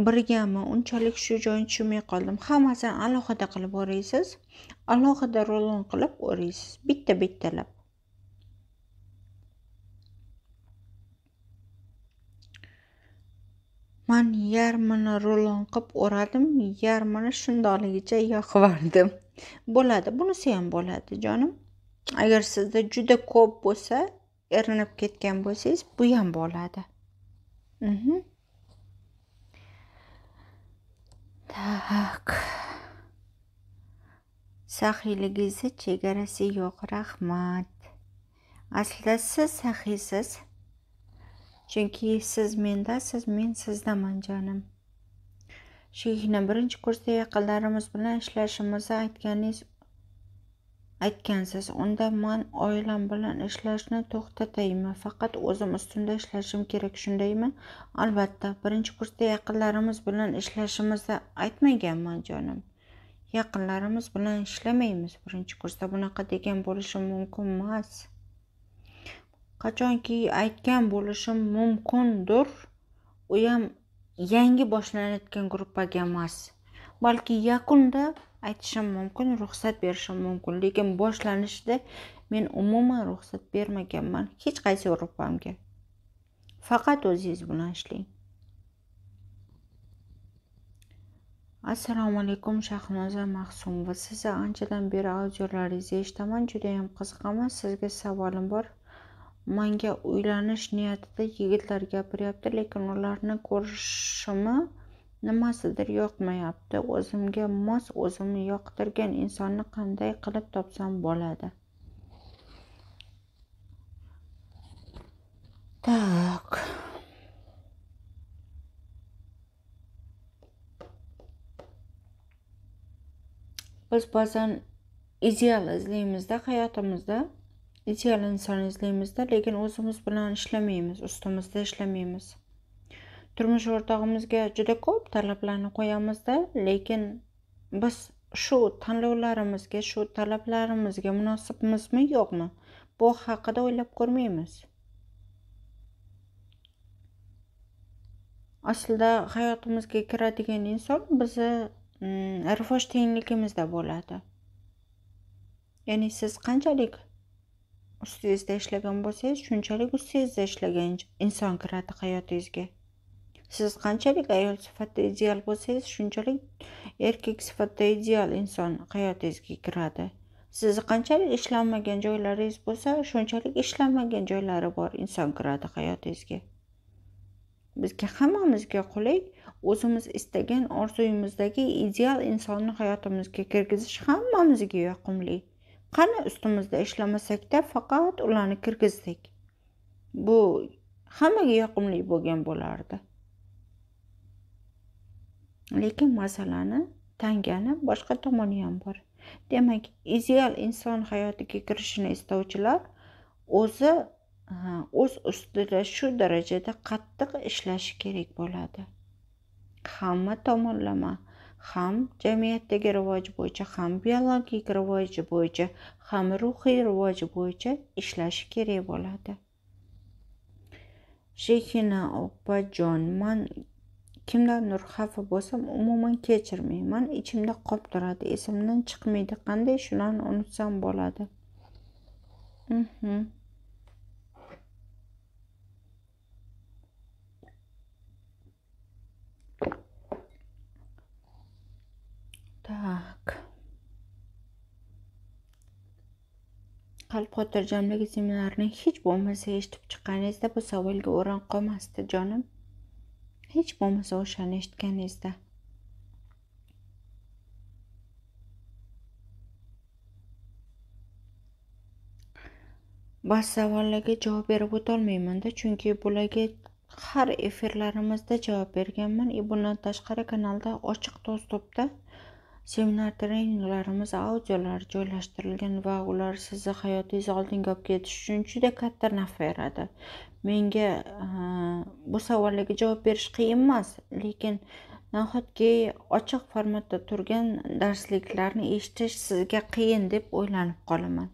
birgami? Unchalik shu joyini tushunmay qoldim. Hammasini alohida qilib o'raysiz, alohida rulon qilib o'raysiz, bitta-bittalab. man yarmini rulon qilib o'radim yarmini shundoligicha yoqib yubordim bo'ladi bunisi ham bo'ladi jonim agar sizda juda ko'p bo'lsa erinib ketgan bo'lsangiz bu ham bo'ladi так mhm. saxiyligingizni chegarasi yo'q rahmat aslida siz saxiysiz chunki siz mendasiz men sizdaman jonim shu yigitni birinchi kursda yaqinlarimiz bilan ishlashimizni aytganingiz aytgansiz unda man oilam bilan ishlashni to'xtataymi faqat o'zim ustimda ishlashim kerak shundaymi albatta birinchi kursda yaqinlarimiz bilan ishlashimizni aytmaganman jonim yaqinlarimiz bilan ishlamaymiz birinchi kursda bunaqa degan bo'lishi mumkin emas qachonki aytgan bo'lishim mumkindir u ham yangi boshlanayotgan gruppaga emas balki yakunda aytishim mumkin ruxsat berishim mumkin lekin boshlanishida men umuman ruxsat bermaganman hech qaysi ruhbamga faqat o'zingiz bilan ishlang assalomu alaykum shahnoza mahsumova sizni anchadan beri audiolaringizni eshitaman judayam qiziqaman sizga savolim bor manga uylanish niyatida yigitlar gapiryapti lekin ularni ko'rishimni nimasidir yoqmayapti o'zimga mos o'zimni yoqtirgan insonni qanday qilib topsam bo'ladi так biz ba'zan ideal izlaymizda hayotimizda ideal inson izlaymizda lekin o'zimiz bilan ishlamaymiz ustimizda ishlamaymiz turmush o'rtog'imizga juda ko'p talablarni qo'yamizda lekin biz shu tanlovlarimizga shu talablarimizga munosibmizmi yo'qmi bu haqida o'ylab ko'rmaymiz aslida hayotimizga kiradigan inson bizni mm, rivoj tengligimizda bo'ladi ya'ni siz qanchalik ustingizda ishlagan bo'lsangiz shunchalik ustingizda ishlagan inson kiradi hayotingizga siz qanchalik ayol sifatida ideal bo'lsangiz shunchalik erkak sifatida ideal inson hayotingizga kiradi sizni qanchalik ishlanmagan joylaringiz bo'lsa shunchalik ishlanmagan joylari bor inson kiradi hayotingizga bizga hammamizga qulay o'zimiz istagan orzuyimizdagi ideal insonni hayotimizga kirgizish hammamizga yoqimli qani ustimizda ishlamasakda faqat ularni kirgizdik bu hammaga yoqimli bo'lgan bo'lardi lekin masalani tangani boshqa tomoni ham bor demak ideal inson hayotiga kirishini istovchilar o'zi o'z ustida shu darajada qattiq ishlashi kerak bo'ladi hamma tomonlama ham jamiyatdagi rivoj bo'yicha ham biologik rivoji bo'yicha ham ruhiy rivoji bo'yicha ishlashi kerak bo'ladi shehina opa men kimdandir xafa bo'lsam umuman kechirmayman ichimda qolib turadi esimdan chiqmaydi qanday shularni unutsam bo'ladi так mhm. qalb xotirjamligi seminarini hech bo'lmasa eshitib chiqqaningizda bu savolga o'rin qolmasdi jonim hech bo'lmasa o'shani eshitganingizda ba'zi savollarga javob berib o'tolmaymanda chunki bularga har efirlarimizda javob berganman e, bundan tashqari kanalda ochiq dostupda seminar treninglarimiz audiolar joylashtirilgan va ular sizni hayotingiz oldinga olib ketish uchun juda katta naf beradi menga bu savollarga javob berish qiyin emas lekin nahotki ochiq formatda turgan darsliklarni eshitish sizga qiyin deb o'ylanib qolaman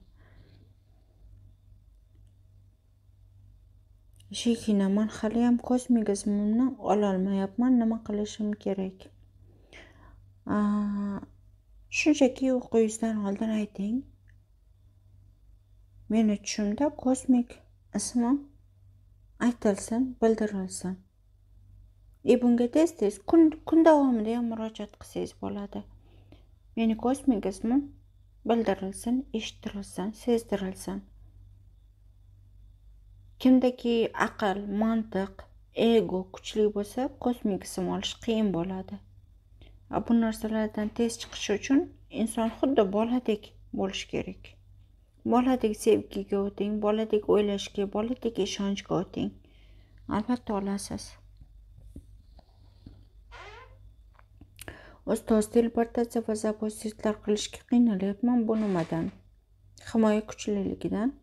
shekina man haliyam kosmik ismimni ololmayapman nima qilishim kerak shunchaki qo'yishdan oldin ayting meni tushimda kosmik ismi aytilsin bildirilsin и e, bunga tez tez kun kun davomida ham murojaat qilsangiz bo'ladi meni kosmik ismim bildirilsin eshittirilsin sezdirilsin kimdaki aql mantiq ego kuchli bo'lsa kosmik ism olish qiyin bo'ladi bu narsalardan tez chiqish uchun inson xuddi boladek bo'lishi kerak boladek sevgiga o'ting boladek o'ylashga boladek ishonchga o'ting albatta olasiz ustoz teleportatsiya va zapozitlar qilishga qiynalyapman bu nimadan himoya kuchliligidan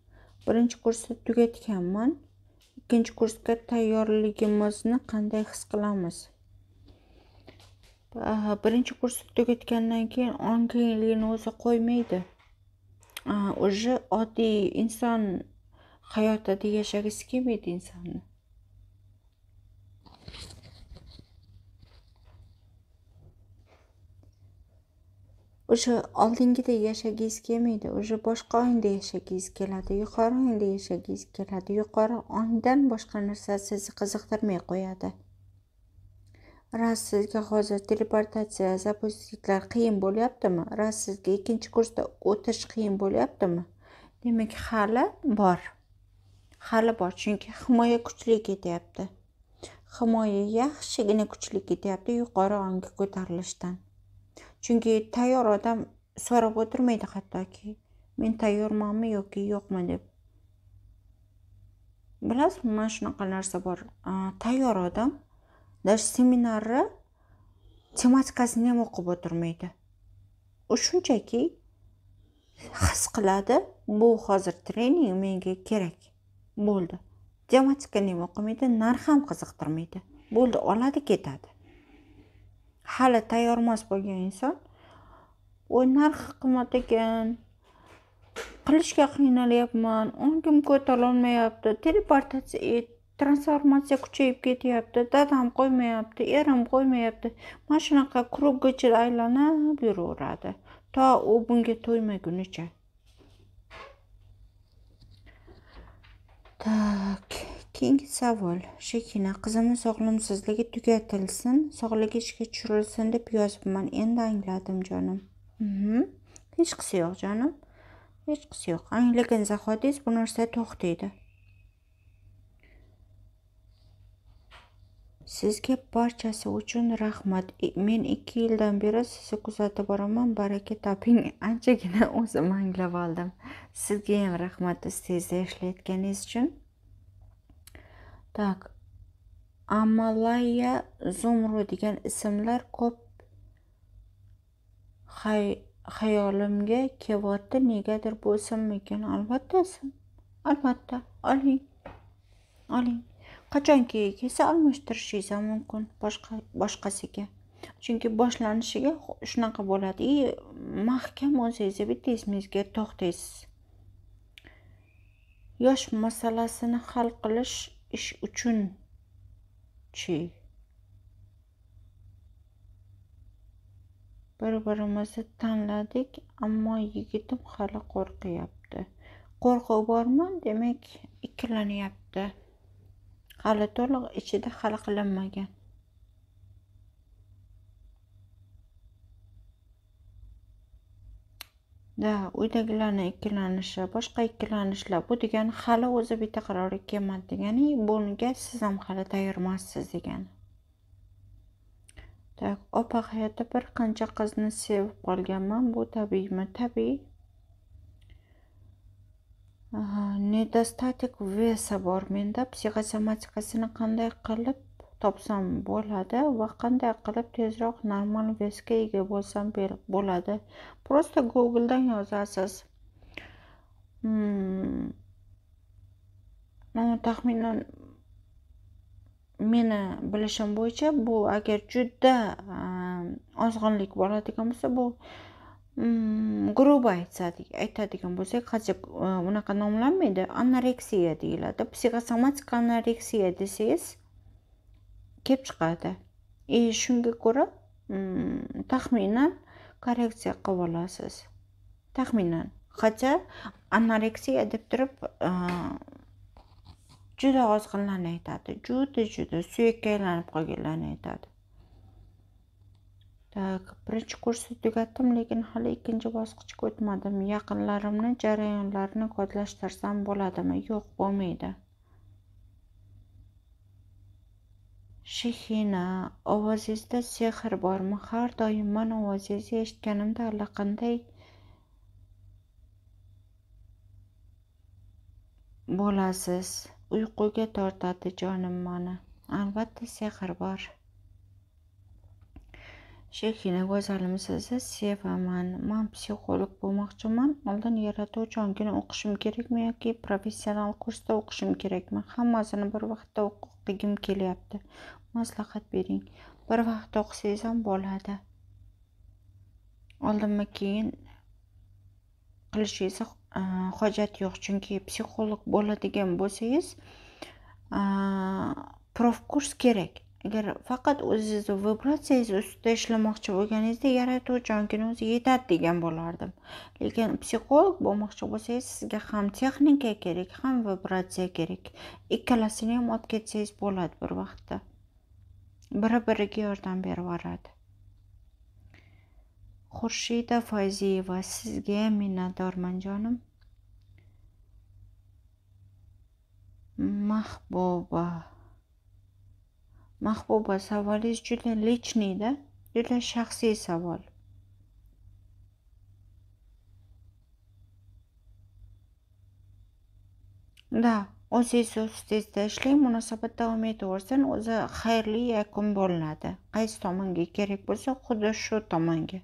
birinchi kursni tugatganman ikkinchi kursga tayyorligimizni qanday his qilamiz birinchi kursni tugatgandan keyin ongligini o'zi qo'ymaydi уже oddiy inson hayotida yashagisi kelmaydi insonni o'sha oldingida yashagingiz kelmaydi уже boshqa ongda yashagingiz keladi yuqori ongda yashagingiz keladi yuqori ongdan boshqa narsa sizni qiziqtirmay qo'yadi raz sizga hozir телепортация запустitlar qiyin bo'lyaptimi raz sizga ikkinchi kursda o'tish qiyin bo'lyaptimi demak hali bor hali bor chunki himoya kuchli ketyapti himoya yaxshigina kuchli ketyapti yuqori onga ko'tarilishdan chunki tayyor odam so'rab o'tirmaydi hattoki men tayyormanmi yoki yo'qmi deb bilasizmi mana shunaqa narsa bor tayyor odam даже seminarni tematikasini ham o'qib o'tirmaydi u shunchaki his qiladi bu hozir trening menga kerak bo'ldi tematikani nima o'qimaydi narx ham qiziqtirmaydi bo'ldi oladi ketadi hali tayyormas bo'lgan inson voy narxi qimmat ekan qilishga qiynalyapman o'ngim ko'tarolmayapti teleportatsiya et transformatsiya kuchayib ketyapti dadam qo'ymayapti erim qo'ymayapti mana shunaqa кругgacha aylanib yuraveradi to u bunga to'ymagunicha tak keyingi savol shekina qizimni sog'limsizligi tugatilsin sog'ligi ishga tushirilsin deb yozibman endi angladim jonim mhm. hech qisi yo'q jonim hech qisi yo'q anglagan zahotingiz bu narsa to'xtaydi sizga barchasi uchun rahmat men ikki yildan beri sizni kuzatib boraman baraka toping [LAUGHS] anchagina o'zim anglab oldim sizga ham rahmat tezda ishlayotganingiz uchun так amalaya zumru degan ismlar ko'p xayolimga kelyapti negadir bu ismmikin albatta ism albatta oling oling qachonki kelsa almashtirishingiz mumkin boshqa boshqasiga chunki boshlanishiga shunaqa bo'ladi и mahkam o'zingizni bitta esingizga to'xtaysiz yosh masalasini hal qilish ish uchun chi bir birimizni tanladik ammo yigitim hali qo'rqyapti qo'rquv bormi demak ikkilanyapti hali to'liq ichida hal qilinmagan da uydagilarni ikkilanishi boshqa ikkilanishlar bu degani hali o'zi bitta qarorga kelmadi degani bunga siz ham hali tayyor emassiz degani так opa hayotda bir qancha qizni sevib qolganman bu tabiiymi tabiiy nedostatik vesa bor menda psixosomatikasini qanday qilib topsam bo'ladi va qanday qilib tezroq normal vesga ega bo'lsam bo'ladi просто googledan yozasiz hmm. taxminan meni bilishim bo'yicha bu agar juda ozg'inlik bo'ladigan bo'lsa bu grubi aytsadik aytadigan bo'lsak hozir unaqa nomlanmaydi anoreksiya deyiladi psixosomatik anoreksiya desangiz kelib chiqadi и shunga ko'ra taxminan korreksiya qilib olasiz taxminan хотя anoreksiya deb turib juda ozg'inlarni aytadi juda juda suyakka aylanib qolganlarni aytadi Так, birinchi kursni tugatdim, lekin hali ikkinchi bosqichga o'tmadim. Yaqinlarimni jarayonlarini kodlashtirsam bo'ladimi? Yo'q, bo'lmaydi. Shihina, ovozingizda sehr bormi? Har doim men ovozingizni eshitganimda allaqanday bo'lasiz. Uyquga tortadi jonim meni. Albatta, sehr bor. Shekinova salimsiz sevaman man psixolog bo'lmoqchiman oldin yaratuvchi ongini o'qishim kerakmi yoki professional kursda o'qishim kerakmi hammasini bir vaqtda o'qigim kelyapti maslahat bering bir vaqtda o'qisangiz ham bo'ladi oldinmi keyin qilishingiz e, hojat yo'q chunki psixolog bo'ladigan bo'lsangiz e, profkurs kerak agar faqat o'zingizni vibratsiyangiz ustida ishlamoqchi bo'lganingizda yaratuvchi ongini o'zi yetadi degan bo'lardim lekin psixolog bo'lmoqchi bo'lsangiz sizga ham texnika kerak ham vibratsiya kerak ikkalasini ham olib ketsangiz bo'ladi bir vaqtda biri biriga yordam berib yuboradi xurshida foyziyeva sizga ham minnatdorman jonim mahbuba mahbuba savolingiz juda личныйda juda shaxsiy savol да o'zingiz ofisingizda ishlang munosabat davom etaversin o'zi xayrli yakun bo'linadi qaysi tomonga kerak bo'lsa xuddi shu tomonga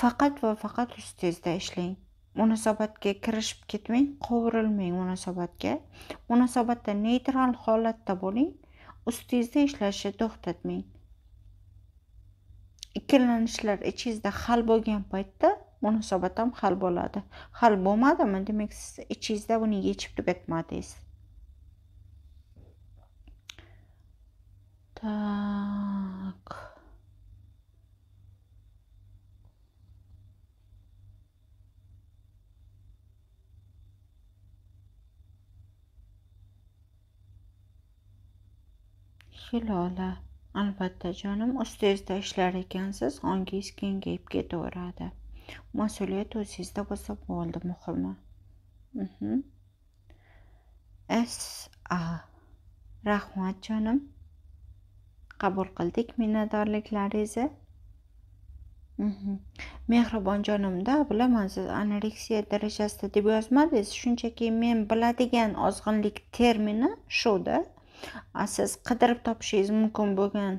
faqat va faqat ustingizda ishlang munosabatga kirishib ketmang qovurilmang munosabatga munosabatda neytral holatda bo'ling ustingizda ishlashni to'xtatmang ikkilanishlar ichingizda hal bo'lgan paytda munosabat ham hal bo'ladi hal bo'lmadimi demak siz ichingizda buni yechib tugatmadingiz так lola albatta jonim ustengizda ishlar ekansiz ongingiz kengayib ketaveradi mas'uliyat o'zingizda bo'lsa bo'ldi muhimi mhm. s a rahmat jonim qabul qildik minnatdorliklaringizni mhm. mehribon jonimda bilaman siz anoreksiya darajasida deb yozmadingiz shunchaki men biladigan ozg'inlik termini shuda siz qidirib topishingiz mumkin bo'lgan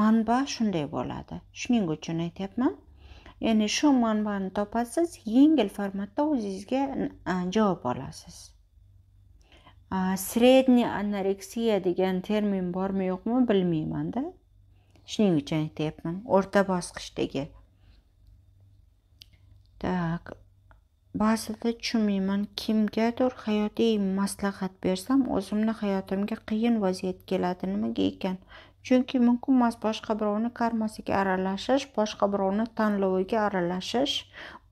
manba shunday bo'ladi shuning uchun aytyapman ya'ni shu manbani topasiz yengil formatda o'zingizga javob olasiz средний anoreksiya degan termin bormi yo'qmi bilmaymanda shuning uchun aytyapman o'rta bosqichdagi так ba'zida tushunmayman kimgadir hayotiy maslahat bersam o'zimni hayotimga qiyin vaziyat keladi nimaga ekan chunki mumkin emas boshqa birovni karmasiga aralashish boshqa birovni tanloviga aralashish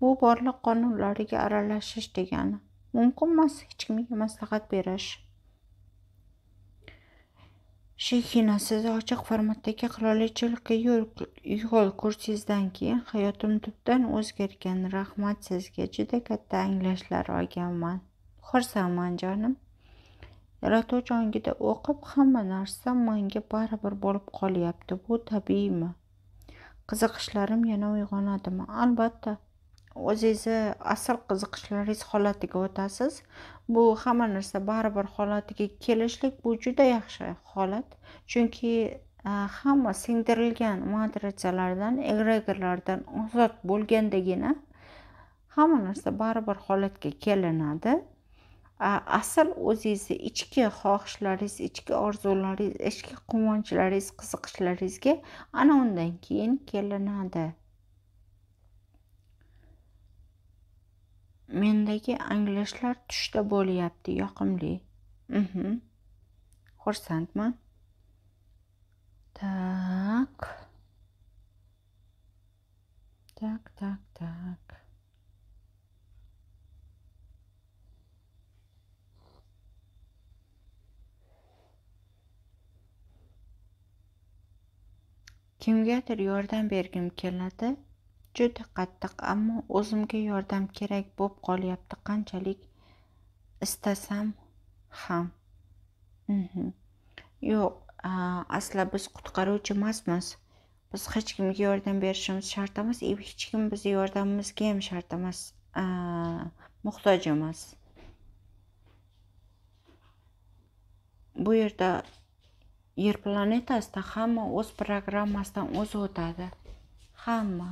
bu borliq qonunlariga aralashish degani mumkin emas hech kimga maslahat berish shinasi ochiq formatdagi qirolichalikka yo'l kursingizdan keyin hayotim tubdan o'zgargan rahmat sizga juda katta anglashlar olganman xursandman jonim yaratuvchi ongida o'qib hamma narsa menga baribir bo'lib qolyapti bu tabiiymi qiziqishlarim yana uyg'onadimi albatta o'zingizni asl qiziqishlaringiz holatiga o'tasiz bu hamma narsa baribir holatiga kelishlik bu juda yaxshi holat chunki e, hamma singdirilgan matrisalardan egregorlardan ozod bo'lgandagina hamma narsa baribir holatga kelinadi asl o'zingizni ichki xohishlaringiz ichki orzularingiz ichki quvonchlaringiz qiziqishlaringizga ana undan keyin kelinadi mendagi anglashlar tushda bo'lyapti yoqimli mhm xursandman tak tak tak tak kimgadir yordam bergim keladi juda qattiq ammo o'zimga yordam kerak bo'lib qolyapti qanchalik istasam ham mhmm. yo'q asla biz qutqaruvchi emasmiz biz hech kimga yordam berishimiz shart emas и hech kim bizni yordamimizga ham shart emas muhtoj emas bu yerda yer planetasida hamma o'z programmasidan o'zi o'tadi hamma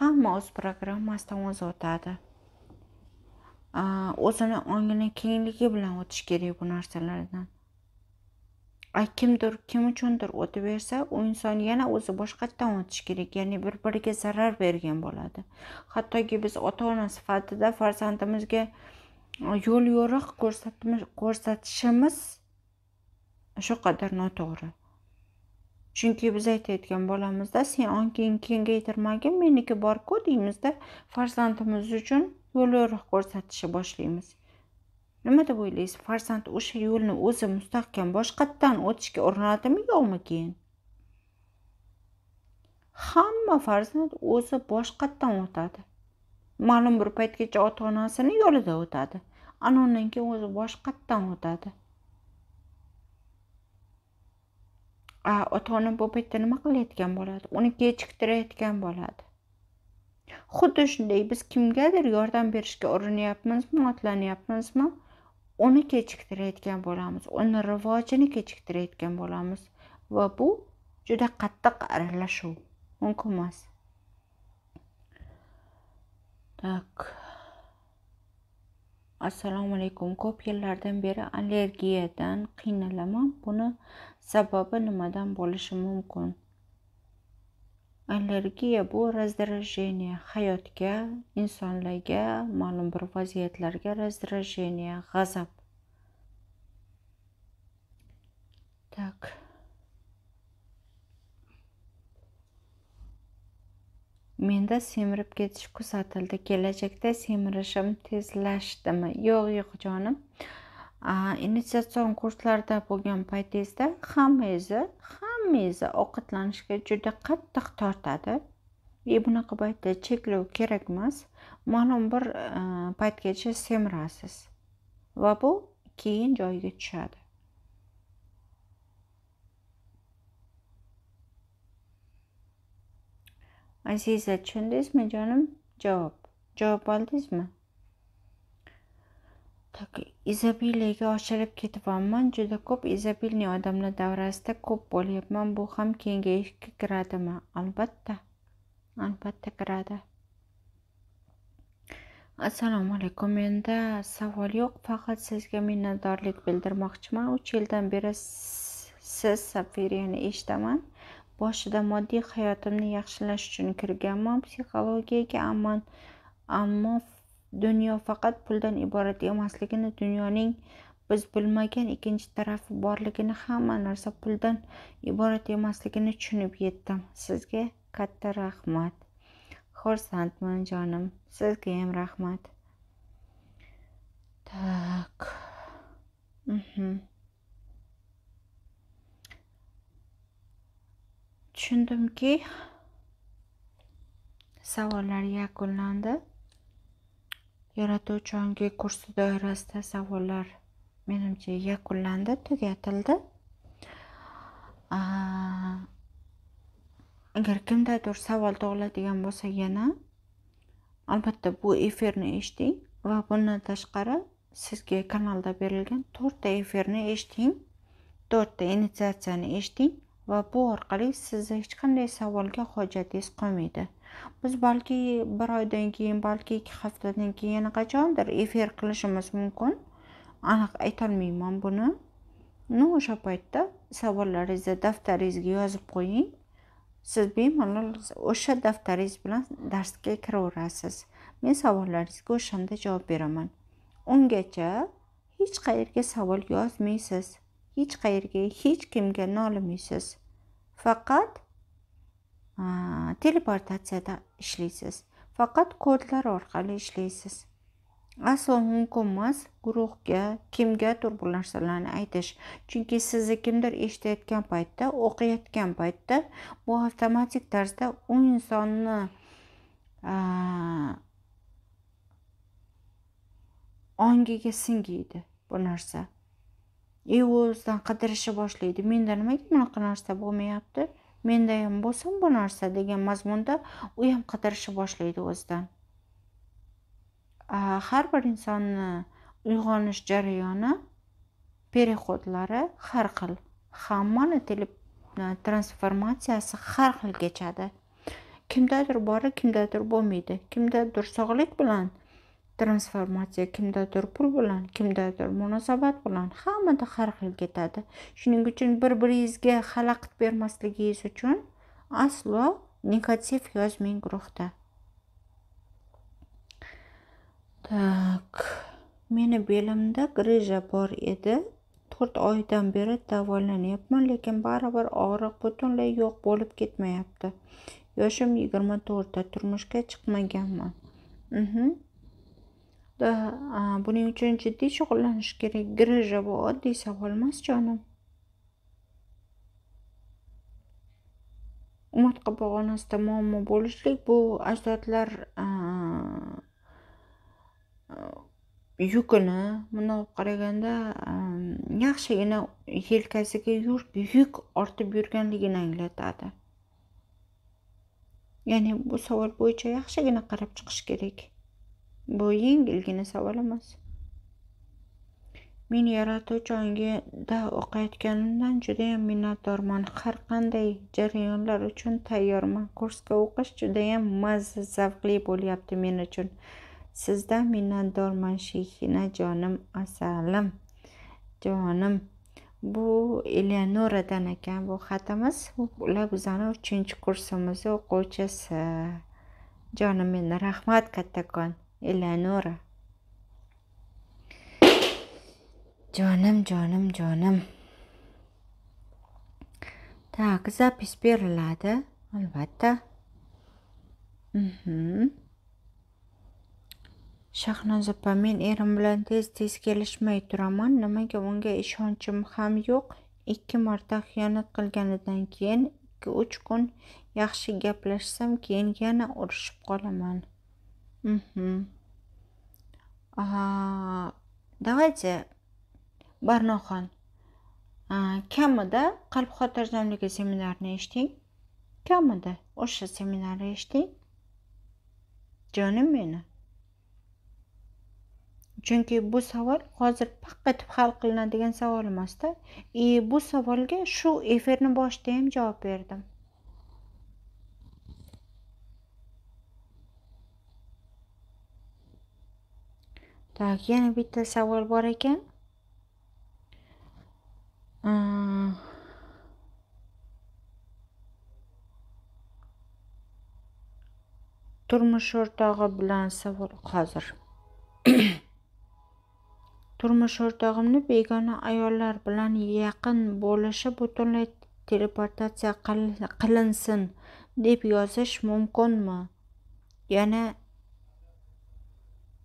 hamma o'z programmasidan o'zi o'tadi o'zini ongini kengligi bilan o'tish kerak bu narsalardan kimdir kim uchundir o'tib bersa u inson yana o'zi boshqatdan o'tishi kerak ya'ni bir biriga e zarar bergan bo'ladi hattoki biz ota ona sifatida farzandimizga yo'l yo'riq ko'rsatishimiz shu qadar noto'g'ri chunki biz aytayotgan bolamizda sen onging kengaytirmagin meniki borku deymizda farzandimiz uchun yo'l yo'riq ko'rsatishni boshlaymiz nima deb o'ylaysiz farzand o'sha yo'lni o'zi mustahkam boshqatdan o'tishga urinadimi yo'qmi keyin hamma farzand o'zi boshqatdan o'tadi ma'lum bir paytgacha ota onasini yo'lida o'tadi ana undan keyin o'zi boshqatdan o'tadi ota ona bu paytda nima qilayotgan bo'ladi uni kechiktirayotgan bo'ladi xuddi shunday biz kimgadir yordam berishga urinyapmizmi otlanyapmizmi uni kechiktirayotgan bo'lamiz uni rivojini kechiktirayotgan bo'lamiz va bu juda qattiq aralashuv mumkin emas так assalomu alaykum ko'p yillardan beri allergiyadan qiynalaman buni sababi nimadan bo'lishi mumkin allergiya bu раздражение hayotga insonlarga ma'lum bir vaziyatlarga раздражение g'azab так menda semirib ketish kuzatildi kelajakda semirishim tezlashdimi yo'q yo'q jonim initsiatsion kurslarda bo'lgan paytingizda hammangizni hammangizni ovqatlanishga juda qattiq tortadi и e, bunaqa paytda cheklov kerak emas ma'lum bir e, paytgacha semirasiz va bu keyin joyiga tushadi aziza tushundingizmi jonim javob javob oldingizmi izobiliyaga oshirib ketyapman juda ko'p izobilniy odamlar davrasida ko'p bo'lyapman bu ham kengayishga kiradimi albatta albatta kiradi assalomu alaykum menda savol yo'q faqat sizga minnatdorlik bildirmoqchiman uch yildan beri siz safiriyani eshitaman boshida moddiy hayotimni yaxshilash uchun kirganman psixologiyaga ammo ammo dunyo faqat puldan iborat emasligini dunyoning biz bilmagan ikkinchi tarafi borligini hamma narsa puldan iborat emasligini tushunib yetdim sizga katta rahmat xursandman jonim sizga ham rahmat так mhm. tushundimki savollar yakunlandi yaratuvchi ongi kursi doirasida savollar menimcha yakunlandi tugatildi agar kimdadir savol tug'iladigan bo'lsa yana albatta bu efirni eshiting va bundan tashqari sizga kanalda berilgan to'rtta efirni eshiting to'rtta initsiatsiyani eshiting va bu orqali sizni hech qanday savolga hojatingiz qolmaydi biz balki bir oydan keyin balki ikki haftadan keyin yana qachondir efir qilishimiz mumkin aniq aytolmayman buni ну o'sha paytda savollaringizni daftaringizga yozib qo'ying siz bemalol o'sha daftaringiz bilan darsga kiraverasiz men savollaringizga o'shanda javob beraman ungacha hech qayerga savol yozmaysiz hech qayerga hech kimga nolimaysiz faqat teleportatsiyada ishlaysiz faqat kodlar orqali ishlaysiz aslo mumkin emas guruhga kimgadir bu narsalarni aytish chunki sizni kimdir eshitayotgan paytda o'qiyotgan paytda bu avtomatik tarzda u insonni ongiga singiydi bu narsa и o'zidan qidirishni boshlaydi menda nimaga bunaqa narsa bo'lmayapti menda ham bo'lsin bu narsa degan mazmunda u ham qidirishni boshlaydi o'zidan har bir insonni uyg'onish jarayoni переходлari har xil hammani transformatsiyasi har xil kechadi kimdadir bori kimdadir bo'lmaydi kimdadir sog'lik bilan transformatsiya kimdadir pul bilan kimdadir munosabat bilan hammada har xil ketadi shuning uchun bir biringizga xalaqit bermasligingiz uchun aslo negativ yozmang guruhda так meni belimda grija bor edi to'rt oydan beri davolanyapman lekin baribir og'riq butunlay yo'q bo'lib ketmayapti yoshim yigirma to'rtda turmushga chiqmaganman mhm. buning uchun jiddiy shug'ullanish kerak grija bu oddiy savol emas jonim umurtqa pog'onasida muammo bo'lishlik bu ajdodlar yukini bundoq qaraganda yaxshigina yelkasiga yuk ortib yurganligini anglatadi ya'ni bu savol bo'yicha yaxshigina qarab chiqish kerak bu yengilgina savol emas men yaratuvchi ongida o'qiyotganimdan ham minnatdorman har qanday jarayonlar uchun tayyorman kursga o'qish juda ham mazza zavqli bo'lyapti men uchun sizdan minnatdorman jonim, asalim jonim bu eleonoradan ekan bu xatimiz Ular bizani 3 kursimiz o'quvchisi jonim men rahmat kattakon Eleonora. Jonim, jonim, jonim. Так, запись beriladi, albatta. Mhm. Shahnoza opa, men erim bilan tez-tez kelishmay turaman. Nimaga unga ishonchim ham yo'q. Ikki marta xiyonat qilganidan keyin 2-3 kun yaxshi gaplashsam, keyin yana urishib qolaman. Угу. А, давайте barnoxon kamida qalb xotirjamligi seminarini eshiting kamida o'sha seminarni eshiting jonim meni chunki bu savol hozir paq etib hal qilinadigan savol emasda и bu savolga shu efirni boshida ham javob berdim так yana bitta savol bor ekan turmush o'rtog'i bilan savol hozir [COUGHS] turmush o'rtog'imni begona ayollar bilan yaqin bo'lishi butunlay teleportatsiya qilinsin deb yozish mumkinmi yana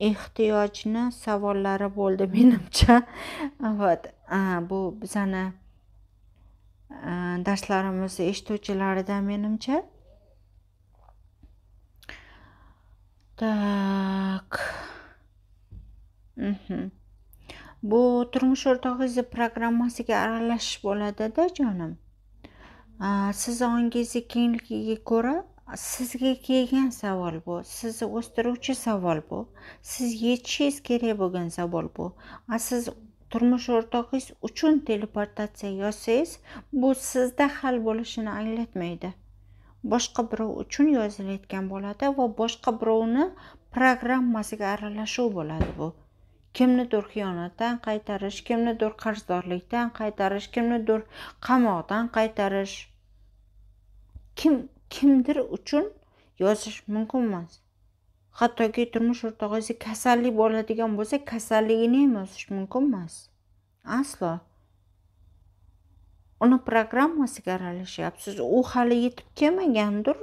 ehtiyojni savollari bo'ldi menimcha вот [LAUGHS] bu bizani darslarimizni eshituvchilaridan menimcha так mhm. bu turmush o'rtog'ingizni programmasiga aralashish bo'ladida jonim sizni ongingizni kengligiga ko'ra sizga kelgan savol bu sizni o'stiruvchi savol bu siz yechishingiz kerak bo'lgan savol bu a siz turmush o'rtog'ingiz uchun teleportatsiya yozsangiz bu sizda hal bo'lishini anglatmaydi boshqa birov uchun yozilayotgan bo'ladi va boshqa birovni programmasiga aralashuv bo'ladi bu kimnidir xiyonatdan qaytarish kimnidir qarzdorlikdan qaytarish kimnidir qamoqdan qaytarish kim kimdir uchun yozish mumkin emas hattoki turmush o'rtog'ingiz kasallik bo'ladigan bo'lsa kasalligini ham yozish mumkin emas aslo uni programmasiga aralashyapsiz u hali yetib kelmagandir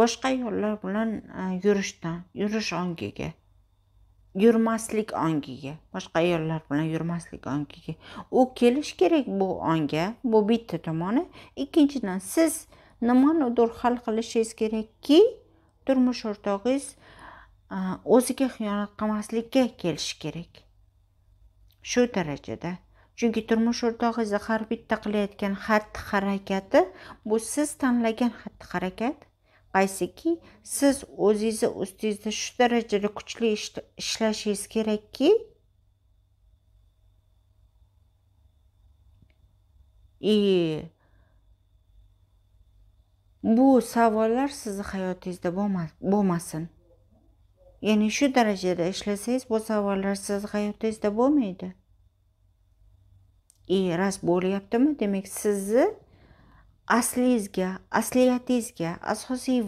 boshqa ayollar bilan e, yurishdan yurish ongiga yurmaslik ongiga boshqa ayollar bilan yurmaslik ongiga u kelish kerak bu onga bu bitta tomoni ikkinchidan siz nimanidir hal qilishingiz kerakki turmush o'rtog'ingiz o'ziga xiyonat qilmaslikka kelishi kerak shu darajada chunki turmush o'rtog'ingizni har bitta qilayotgan xatti harakati bu siz tanlagan xatti harakat qaysiki siz o'zingizni ustingizda shu darajada kuchli ishlashingiz kerakki и bu savollar sizni hayotingizda bo'lmasin ya'ni shu darajada ishlasangiz bu savollar sizni hayotingizda bo'lmaydi и раз bo'lyaptimi demak sizni aslingizga asliyatingizga asosiy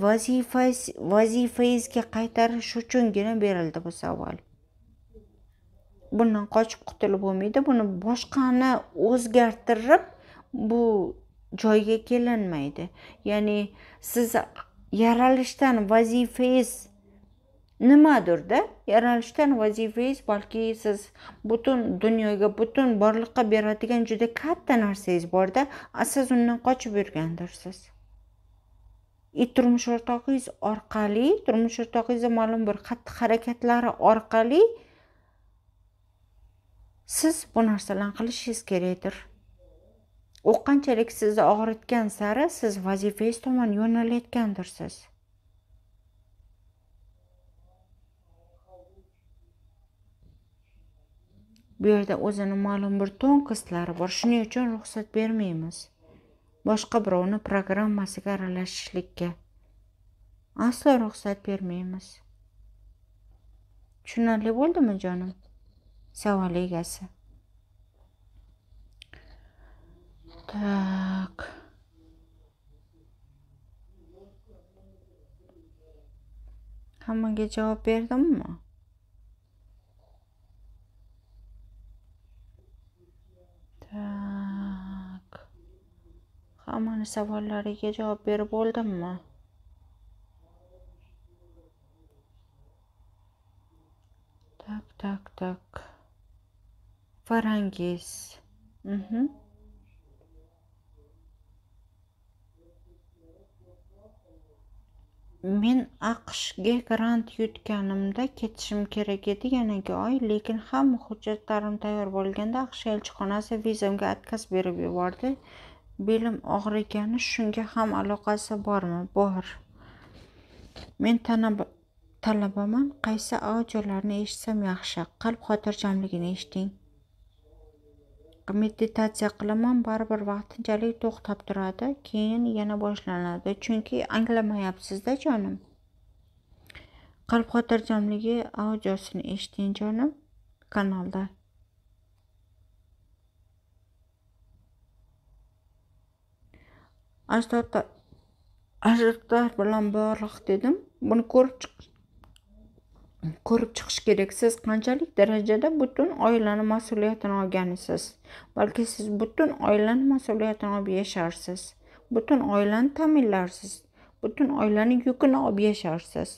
vazifangizga qaytarish uchungina berildi bu savol bundan qochib qutulib bo'lmaydi buni boshqani o'zgartirib bu joyga kelinmaydi ya'ni siz yaralishdan vazifangiz nimadirda yaralishdan vazifangiz balki siz butun dunyoga butun borliqqa beradigan juda katta narsangiz borda a siz undan qochib yurgandirsiz и e, turmush o'rtog'ingiz orqali turmush o'rtog'ingizni ma'lum bir xatti harakatlari orqali siz bu narsalarni qilishingiz kerakdir u qanchalik sizni og'ritgan sari siz vazifangiz tomon yo'nalayotgandirsiz bu yerda o'zini ma'lum bir to'nqislari bor shuning uchun ruxsat bermaymiz boshqa birovni programmasiga aralashishlikka aslo ruxsat bermaymiz tushunarli bo'ldimi jonim savol egasi Так. Hammaga javob berdimmi? Так. Hammani savollariga javob berib bo'ldimmi? так. Фарангис. Угу. Mm -hmm. men aqshga grant yutganimda ketishim kerak edi yanagi oy lekin hamma hujjatlarim tayyor bo'lganda aqsh elchixonasi vizamga отказ berib yubordi belim og'rigani shunga ham aloqasi bormi bor men talabaman qaysi audiolarni eshitsam yaxshi qalb xotirjamligini eshiting meditatsiya qilaman baribir vaqtinchalik to'xtab turadi keyin yana boshlanadi chunki anglamayapsizda jonim qalb xotirjamligi audiosini eshiting jonim kanalda ajdodlar bilan bog'liq dedim buni ko'rib chiqish ko'rib chiqish kerak siz qanchalik darajada butun oilani mas'uliyatini olgansiz balki siz butun oilani mas'uliyatini olib yasharsiz butun oilani ta'minlarsiz butun oilani yukini olib yasharsiz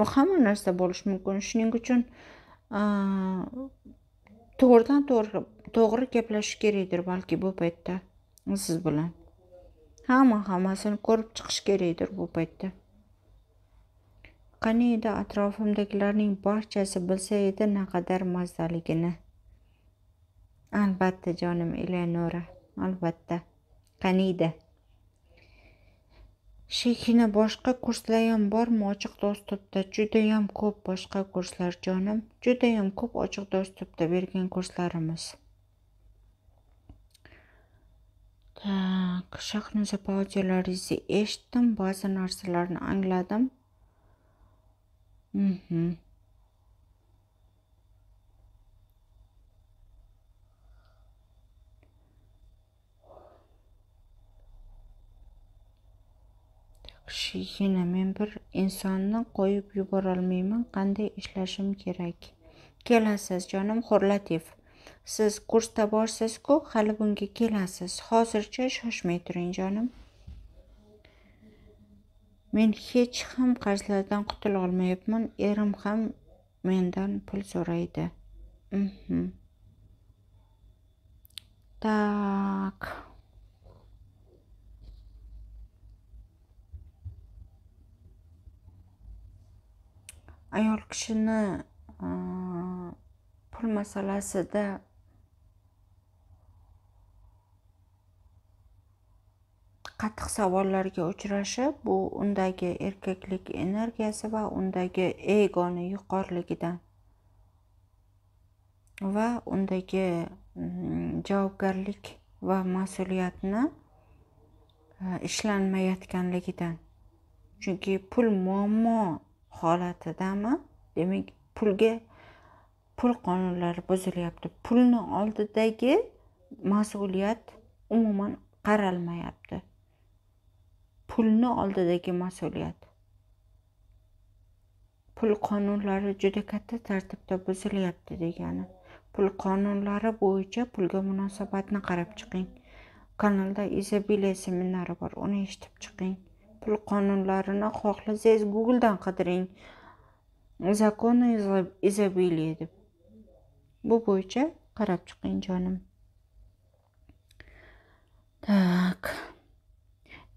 bu hamma narsa bo'lishi mumkin shuning uchun to'g'ridan to'g'ri to'g'ri gaplashish kerakdir balki bu paytda siz bilan hamma hammasini ko'rib chiqish kerakdir bu paytda qani edi atrofimdagilarning barchasi bilsa edi naqadar mazzaligini albatta jonim eleonora albatta qaniydi shekina boshqa kurslariyam bormi ochiq dostupda judayam ko'p boshqa kurslar jonim judayam ko'p ochiq dostupda bergan kurslarimiz tak shahnoza eshitdim ba'zi narsalarni angladim Угу. Yaxshigina men bir insonni qo'yib yuborolmayman qanday ishlashim kerak kelasiz jonim xo'rlatiev siz kursda borsiz-ku hali bunga kelasiz hozircha shoshmay turing jonim men hech ham qarzlardan qutula olmayapman erim ham mendan pul so'raydi так mhm. ayol kishini pul masalasida qattiq savollarga uchrashi bu undagi erkaklik energiyasi va undagi egoni yuqoriligidan va undagi mm, javobgarlik va mas'uliyatni e, ishlanmayotganligidan chunki pul muammo holatidami demak pulga pul qonunlari buzilyapti pulni oldidagi mas'uliyat umuman qaralmayapti pulni oldidagi mas'uliyat pul qonunlari juda katta tartibda buzilyapti degani pul qonunlari bo'yicha pulga munosabatni qarab chiqing kanalda izabile seminari bor uni eshitib chiqing pul qonunlarini xohlasangiz googledan qidiring zakon izabili deb bu bo'yicha qarab chiqing jonim так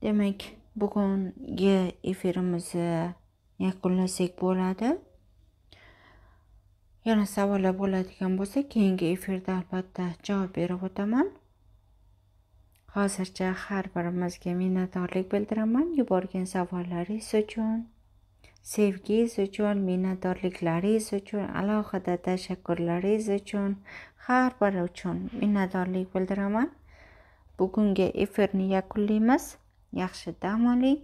demak bugungi efirimizni yakunlasak bo'ladi yana savollar bo'ladigan bo'lsa keyingi efirda albatta javob berib o'taman hozircha har birimizga minnatdorlik bildiraman yuborgan savollaringiz uchun sevgingiz uchun minnatdorliklaringiz uchun alohida tashakkurlaringiz uchun har biri uchun minnatdorlik bildiraman bugungi efirni yakunlaymiz yaxshi dam oling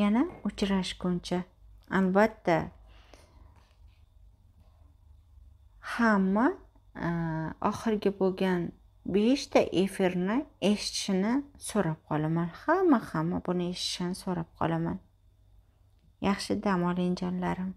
yana uchrashguncha albatta hamma e, oxirgi bo'lgan beshta efirni eshitishini so'rab qolaman hamma hamma buni eshitishini so'rab qolaman yaxshi dam oling jonlarim